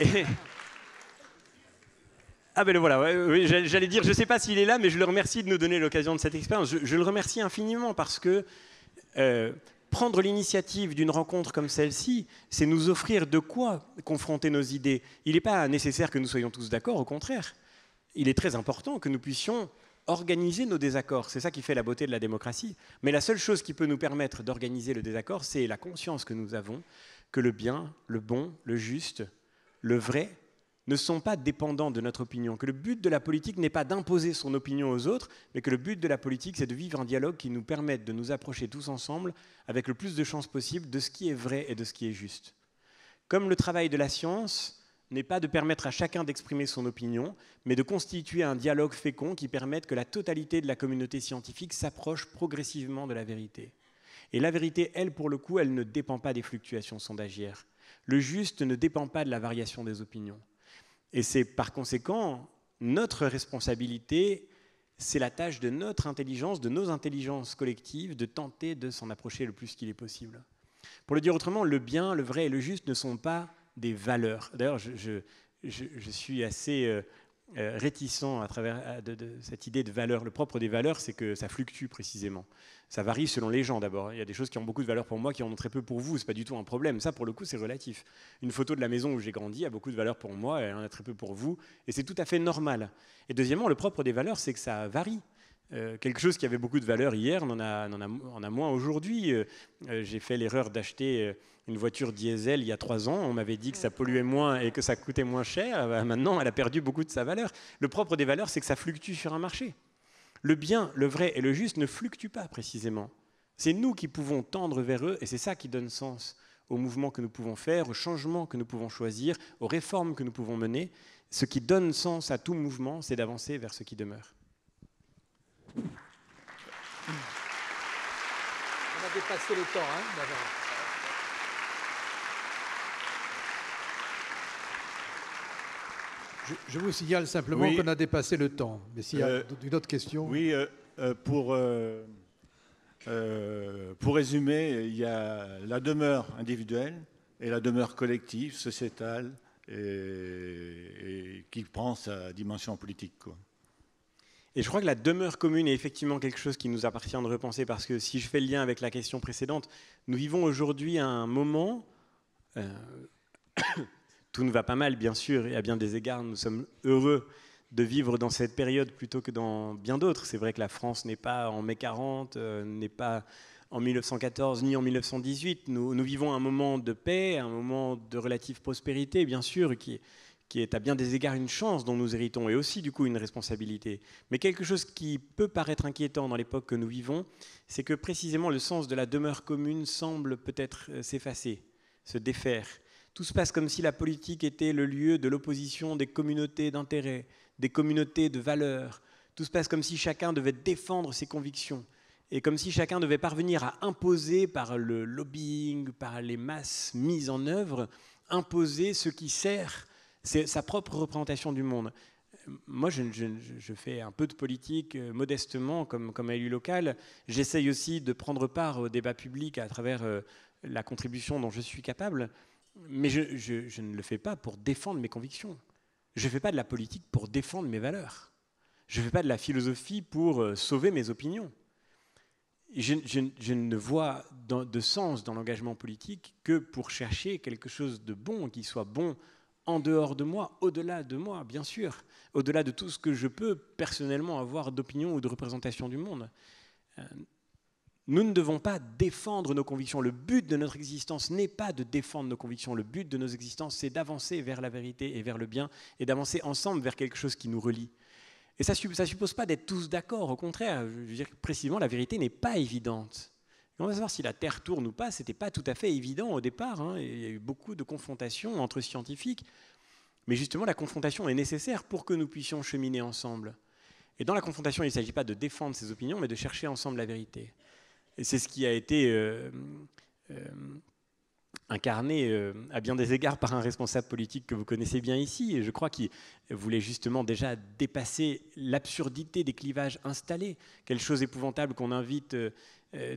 et, ah ben voilà, j'allais dire, je ne sais pas s'il est là, mais je le remercie de nous donner l'occasion de cette expérience. Je, le remercie infiniment parce que euh, prendre l'initiative d'une rencontre comme celle-ci, c'est nous offrir de quoi confronter nos idées. Il n'est pas nécessaire que nous soyons tous d'accord, au contraire. Il est très important que nous puissions organiser nos désaccords. C'est ça qui fait la beauté de la démocratie. Mais la seule chose qui peut nous permettre d'organiser le désaccord, c'est la conscience que nous avons que le bien, le bon, le juste, le vrai ne sont pas dépendants de notre opinion, que le but de la politique n'est pas d'imposer son opinion aux autres, mais que le but de la politique, c'est de vivre un dialogue qui nous permette de nous approcher tous ensemble avec le plus de chances possible de ce qui est vrai et de ce qui est juste. Comme le travail de la science n'est pas de permettre à chacun d'exprimer son opinion, mais de constituer un dialogue fécond qui permette que la totalité de la communauté scientifique s'approche progressivement de la vérité. Et la vérité, elle, pour le coup, elle ne dépend pas des fluctuations sondagières. Le juste ne dépend pas de la variation des opinions. Et c'est par conséquent notre responsabilité, c'est la tâche de notre intelligence, de nos intelligences collectives, de tenter de s'en approcher le plus qu'il est possible. Pour le dire autrement, le bien, le vrai et le juste ne sont pas des valeurs. D'ailleurs, je, je, suis assez euh, euh, réticent à travers cette idée de valeur. Le propre des valeurs, c'est que ça fluctue précisément. Ça varie selon les gens d'abord. Il y a des choses qui ont beaucoup de valeur pour moi, qui en ont très peu pour vous. C'est pas du tout un problème. Ça, pour le coup, c'est relatif. Une photo de la maison où j'ai grandi a beaucoup de valeur pour moi, elle en a très peu pour vous, et c'est tout à fait normal. Et deuxièmement, le propre des valeurs, c'est que ça varie. Euh, quelque chose qui avait beaucoup de valeur hier, on en a, en a, moins aujourd'hui. Euh, j'ai fait l'erreur d'acheter une voiture diesel il y a trois ans, on m'avait dit que ça polluait moins et que ça coûtait moins cher. Euh, bah, maintenant, elle a perdu beaucoup de sa valeur. Le propre des valeurs, c'est que ça fluctue sur un marché. Le bien, le vrai et le juste ne fluctuent pas précisément. C'est nous qui pouvons tendre vers eux et c'est ça qui donne sens aux mouvements que nous pouvons faire, aux changements que nous pouvons choisir, aux réformes que nous pouvons mener. Ce qui donne sens à tout mouvement, c'est d'avancer vers ce qui demeure. On a dépassé le temps, hein, Je, vous signale simplement qu'on a dépassé le temps. Mais s'il y a euh, d'autres une autre question. Oui, euh, euh, pour, pour résumer, il y a la demeure individuelle et la demeure collective, sociétale, et, qui prend sa dimension politique. Et je crois que la demeure commune est effectivement quelque chose qui nous appartient de repenser, parce que si je fais le lien avec la question précédente, nous vivons aujourd'hui un moment tout nous va pas mal, bien sûr, et à bien des égards, nous sommes heureux de vivre dans cette période plutôt que dans bien d'autres. C'est vrai que la France n'est pas en mai 40, euh, n'est pas en 1914 ni en 1918. Nous, vivons un moment de paix, un moment de relative prospérité, bien sûr, qui est à bien des égards une chance dont nous héritons et aussi du coup une responsabilité. Mais quelque chose qui peut paraître inquiétant dans l'époque que nous vivons, c'est que précisément le sens de la demeure commune semble peut-être euh, s'effacer, se défaire. Tout se passe comme si la politique était le lieu de l'opposition des communautés d'intérêts, des communautés de valeurs. Tout se passe comme si chacun devait défendre ses convictions et comme si chacun devait parvenir à imposer par le lobbying, par les masses mises en œuvre, imposer ce qui sert sa propre représentation du monde. Moi, je, fais un peu de politique euh, modestement comme, élu local. J'essaye aussi de prendre part au débat public à travers euh, la contribution dont je suis capable mais je, ne le fais pas pour défendre mes convictions. Je ne fais pas de la politique pour défendre mes valeurs. Je ne fais pas de la philosophie pour euh, sauver mes opinions. Je, ne vois de sens dans l'engagement politique que pour chercher quelque chose de bon, qui soit bon en dehors de moi, au-delà de moi, bien sûr, au-delà de tout ce que je peux personnellement avoir d'opinion ou de représentation du monde. Euh, nous ne devons pas défendre nos convictions. Le but de notre existence n'est pas de défendre nos convictions. Le but de nos existences, c'est d'avancer vers la vérité et vers le bien et d'avancer ensemble vers quelque chose qui nous relie. Et ça ne suppose pas d'être tous d'accord. Au contraire, je veux dire précisément, la vérité n'est pas évidente. on va savoir si la Terre tourne ou pas. Ce n'était pas tout à fait évident au départ. Hein. Il y a eu beaucoup de confrontations entre scientifiques. Mais justement, la confrontation est nécessaire pour que nous puissions cheminer ensemble. Et dans la confrontation, il ne s'agit pas de défendre ses opinions, mais de chercher ensemble la vérité. Et c'est ce qui a été euh, euh, incarné euh, à bien des égards par un responsable politique que vous connaissez bien ici, et je crois qu'il voulait justement déjà dépasser l'absurdité des clivages installés. Quelle chose épouvantable qu'on invite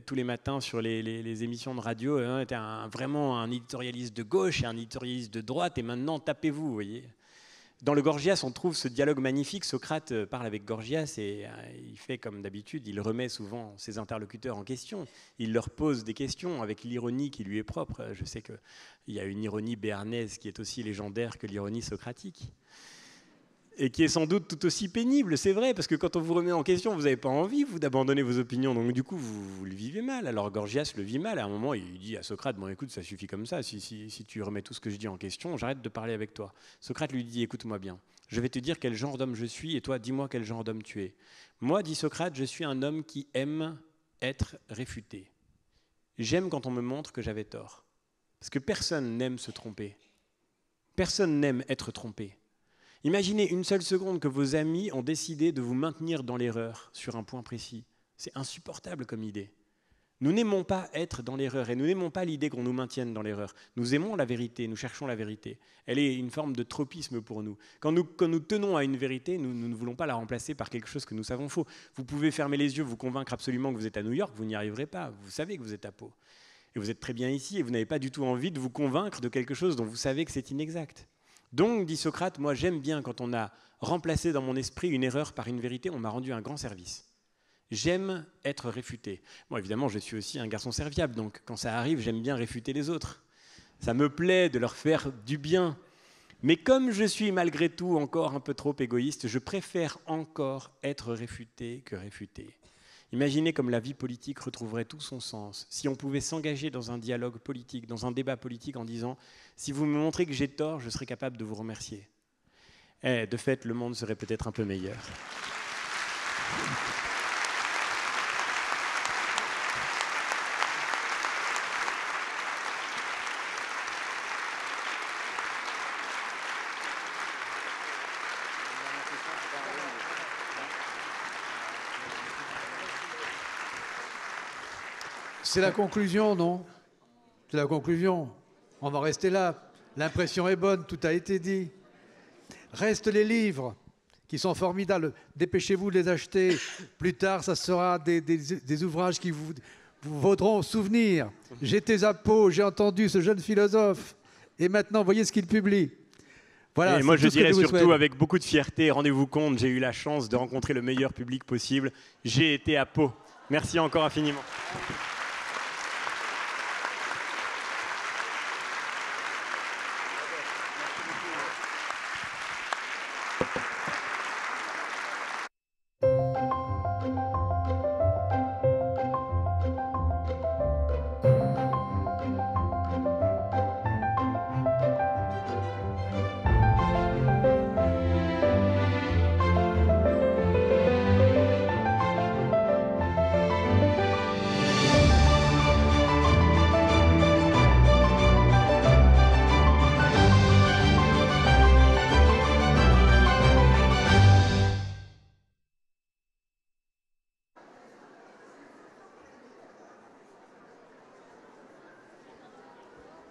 tous les matins sur les, émissions de radio, hein, était vraiment un éditorialiste de gauche et un éditorialiste de droite, et maintenant tapez-vous, vous voyez. Dans le Gorgias, on trouve ce dialogue magnifique. Socrate euh, parle avec Gorgias et euh, il fait comme d'habitude, il remet souvent ses interlocuteurs en question. Il leur pose des questions avec l'ironie qui lui est propre. Je sais qu'il y a une ironie béarnaise qui est aussi légendaire que l'ironie socratique et qui est sans doute tout aussi pénible, c'est vrai, parce que quand on vous remet en question, vous n'avez pas envie, vous, d'abandonner vos opinions, donc du coup, vous, le vivez mal. Alors Gorgias le vit mal, à un moment, il dit à Socrate, bon écoute, ça suffit comme ça, si, si tu remets tout ce que je dis en question, j'arrête de parler avec toi. Socrate lui dit, écoute-moi bien, je vais te dire quel genre d'homme je suis, et toi, dis-moi quel genre d'homme tu es. Moi, dit Socrate, je suis un homme qui aime être réfuté. J'aime quand on me montre que j'avais tort. Parce que personne n'aime se tromper. Personne n'aime être trompé. Imaginez une seule seconde que vos amis ont décidé de vous maintenir dans l'erreur sur un point précis. C'est insupportable comme idée. Nous n'aimons pas être dans l'erreur et nous n'aimons pas l'idée qu'on nous maintienne dans l'erreur. Nous aimons la vérité, nous cherchons la vérité. Elle est une forme de tropisme pour nous. Quand nous, tenons à une vérité, nous, ne voulons pas la remplacer par quelque chose que nous savons faux. Vous pouvez fermer les yeux, vous convaincre absolument que vous êtes à New York, vous n'y arriverez pas. Vous savez que vous êtes à Pau. Et vous êtes très bien ici et vous n'avez pas du tout envie de vous convaincre de quelque chose dont vous savez que c'est inexact. Donc, dit Socrate, moi j'aime bien quand on a remplacé dans mon esprit une erreur par une vérité, on m'a rendu un grand service. J'aime être réfuté. bon, évidemment, je suis aussi un garçon serviable, donc quand ça arrive, j'aime bien réfuter les autres. Ça me plaît de leur faire du bien. Mais comme je suis malgré tout encore un peu trop égoïste, je préfère encore être réfuté que réfuté. Imaginez comme la vie politique retrouverait tout son sens si on pouvait s'engager dans un dialogue politique, dans un débat politique en disant ⁇ si vous me montrez que j'ai tort, je serai capable de vous remercier ⁇ Eh, de fait, le monde serait peut-être un peu meilleur. C'est la conclusion, non C'est la conclusion. On va rester là. L'impression est bonne, tout a été dit. Restent les livres qui sont formidables. Dépêchez-vous de les acheter. Plus tard, ça sera des, ouvrages qui vous, vaudront souvenir. J'étais à Pau, j'ai entendu ce jeune philosophe. Et maintenant, voyez ce qu'il publie. Voilà, moi, je dirais surtout avec beaucoup de fierté, rendez-vous compte, j'ai eu la chance de rencontrer le meilleur public possible. J'ai été à Pau. Merci encore infiniment.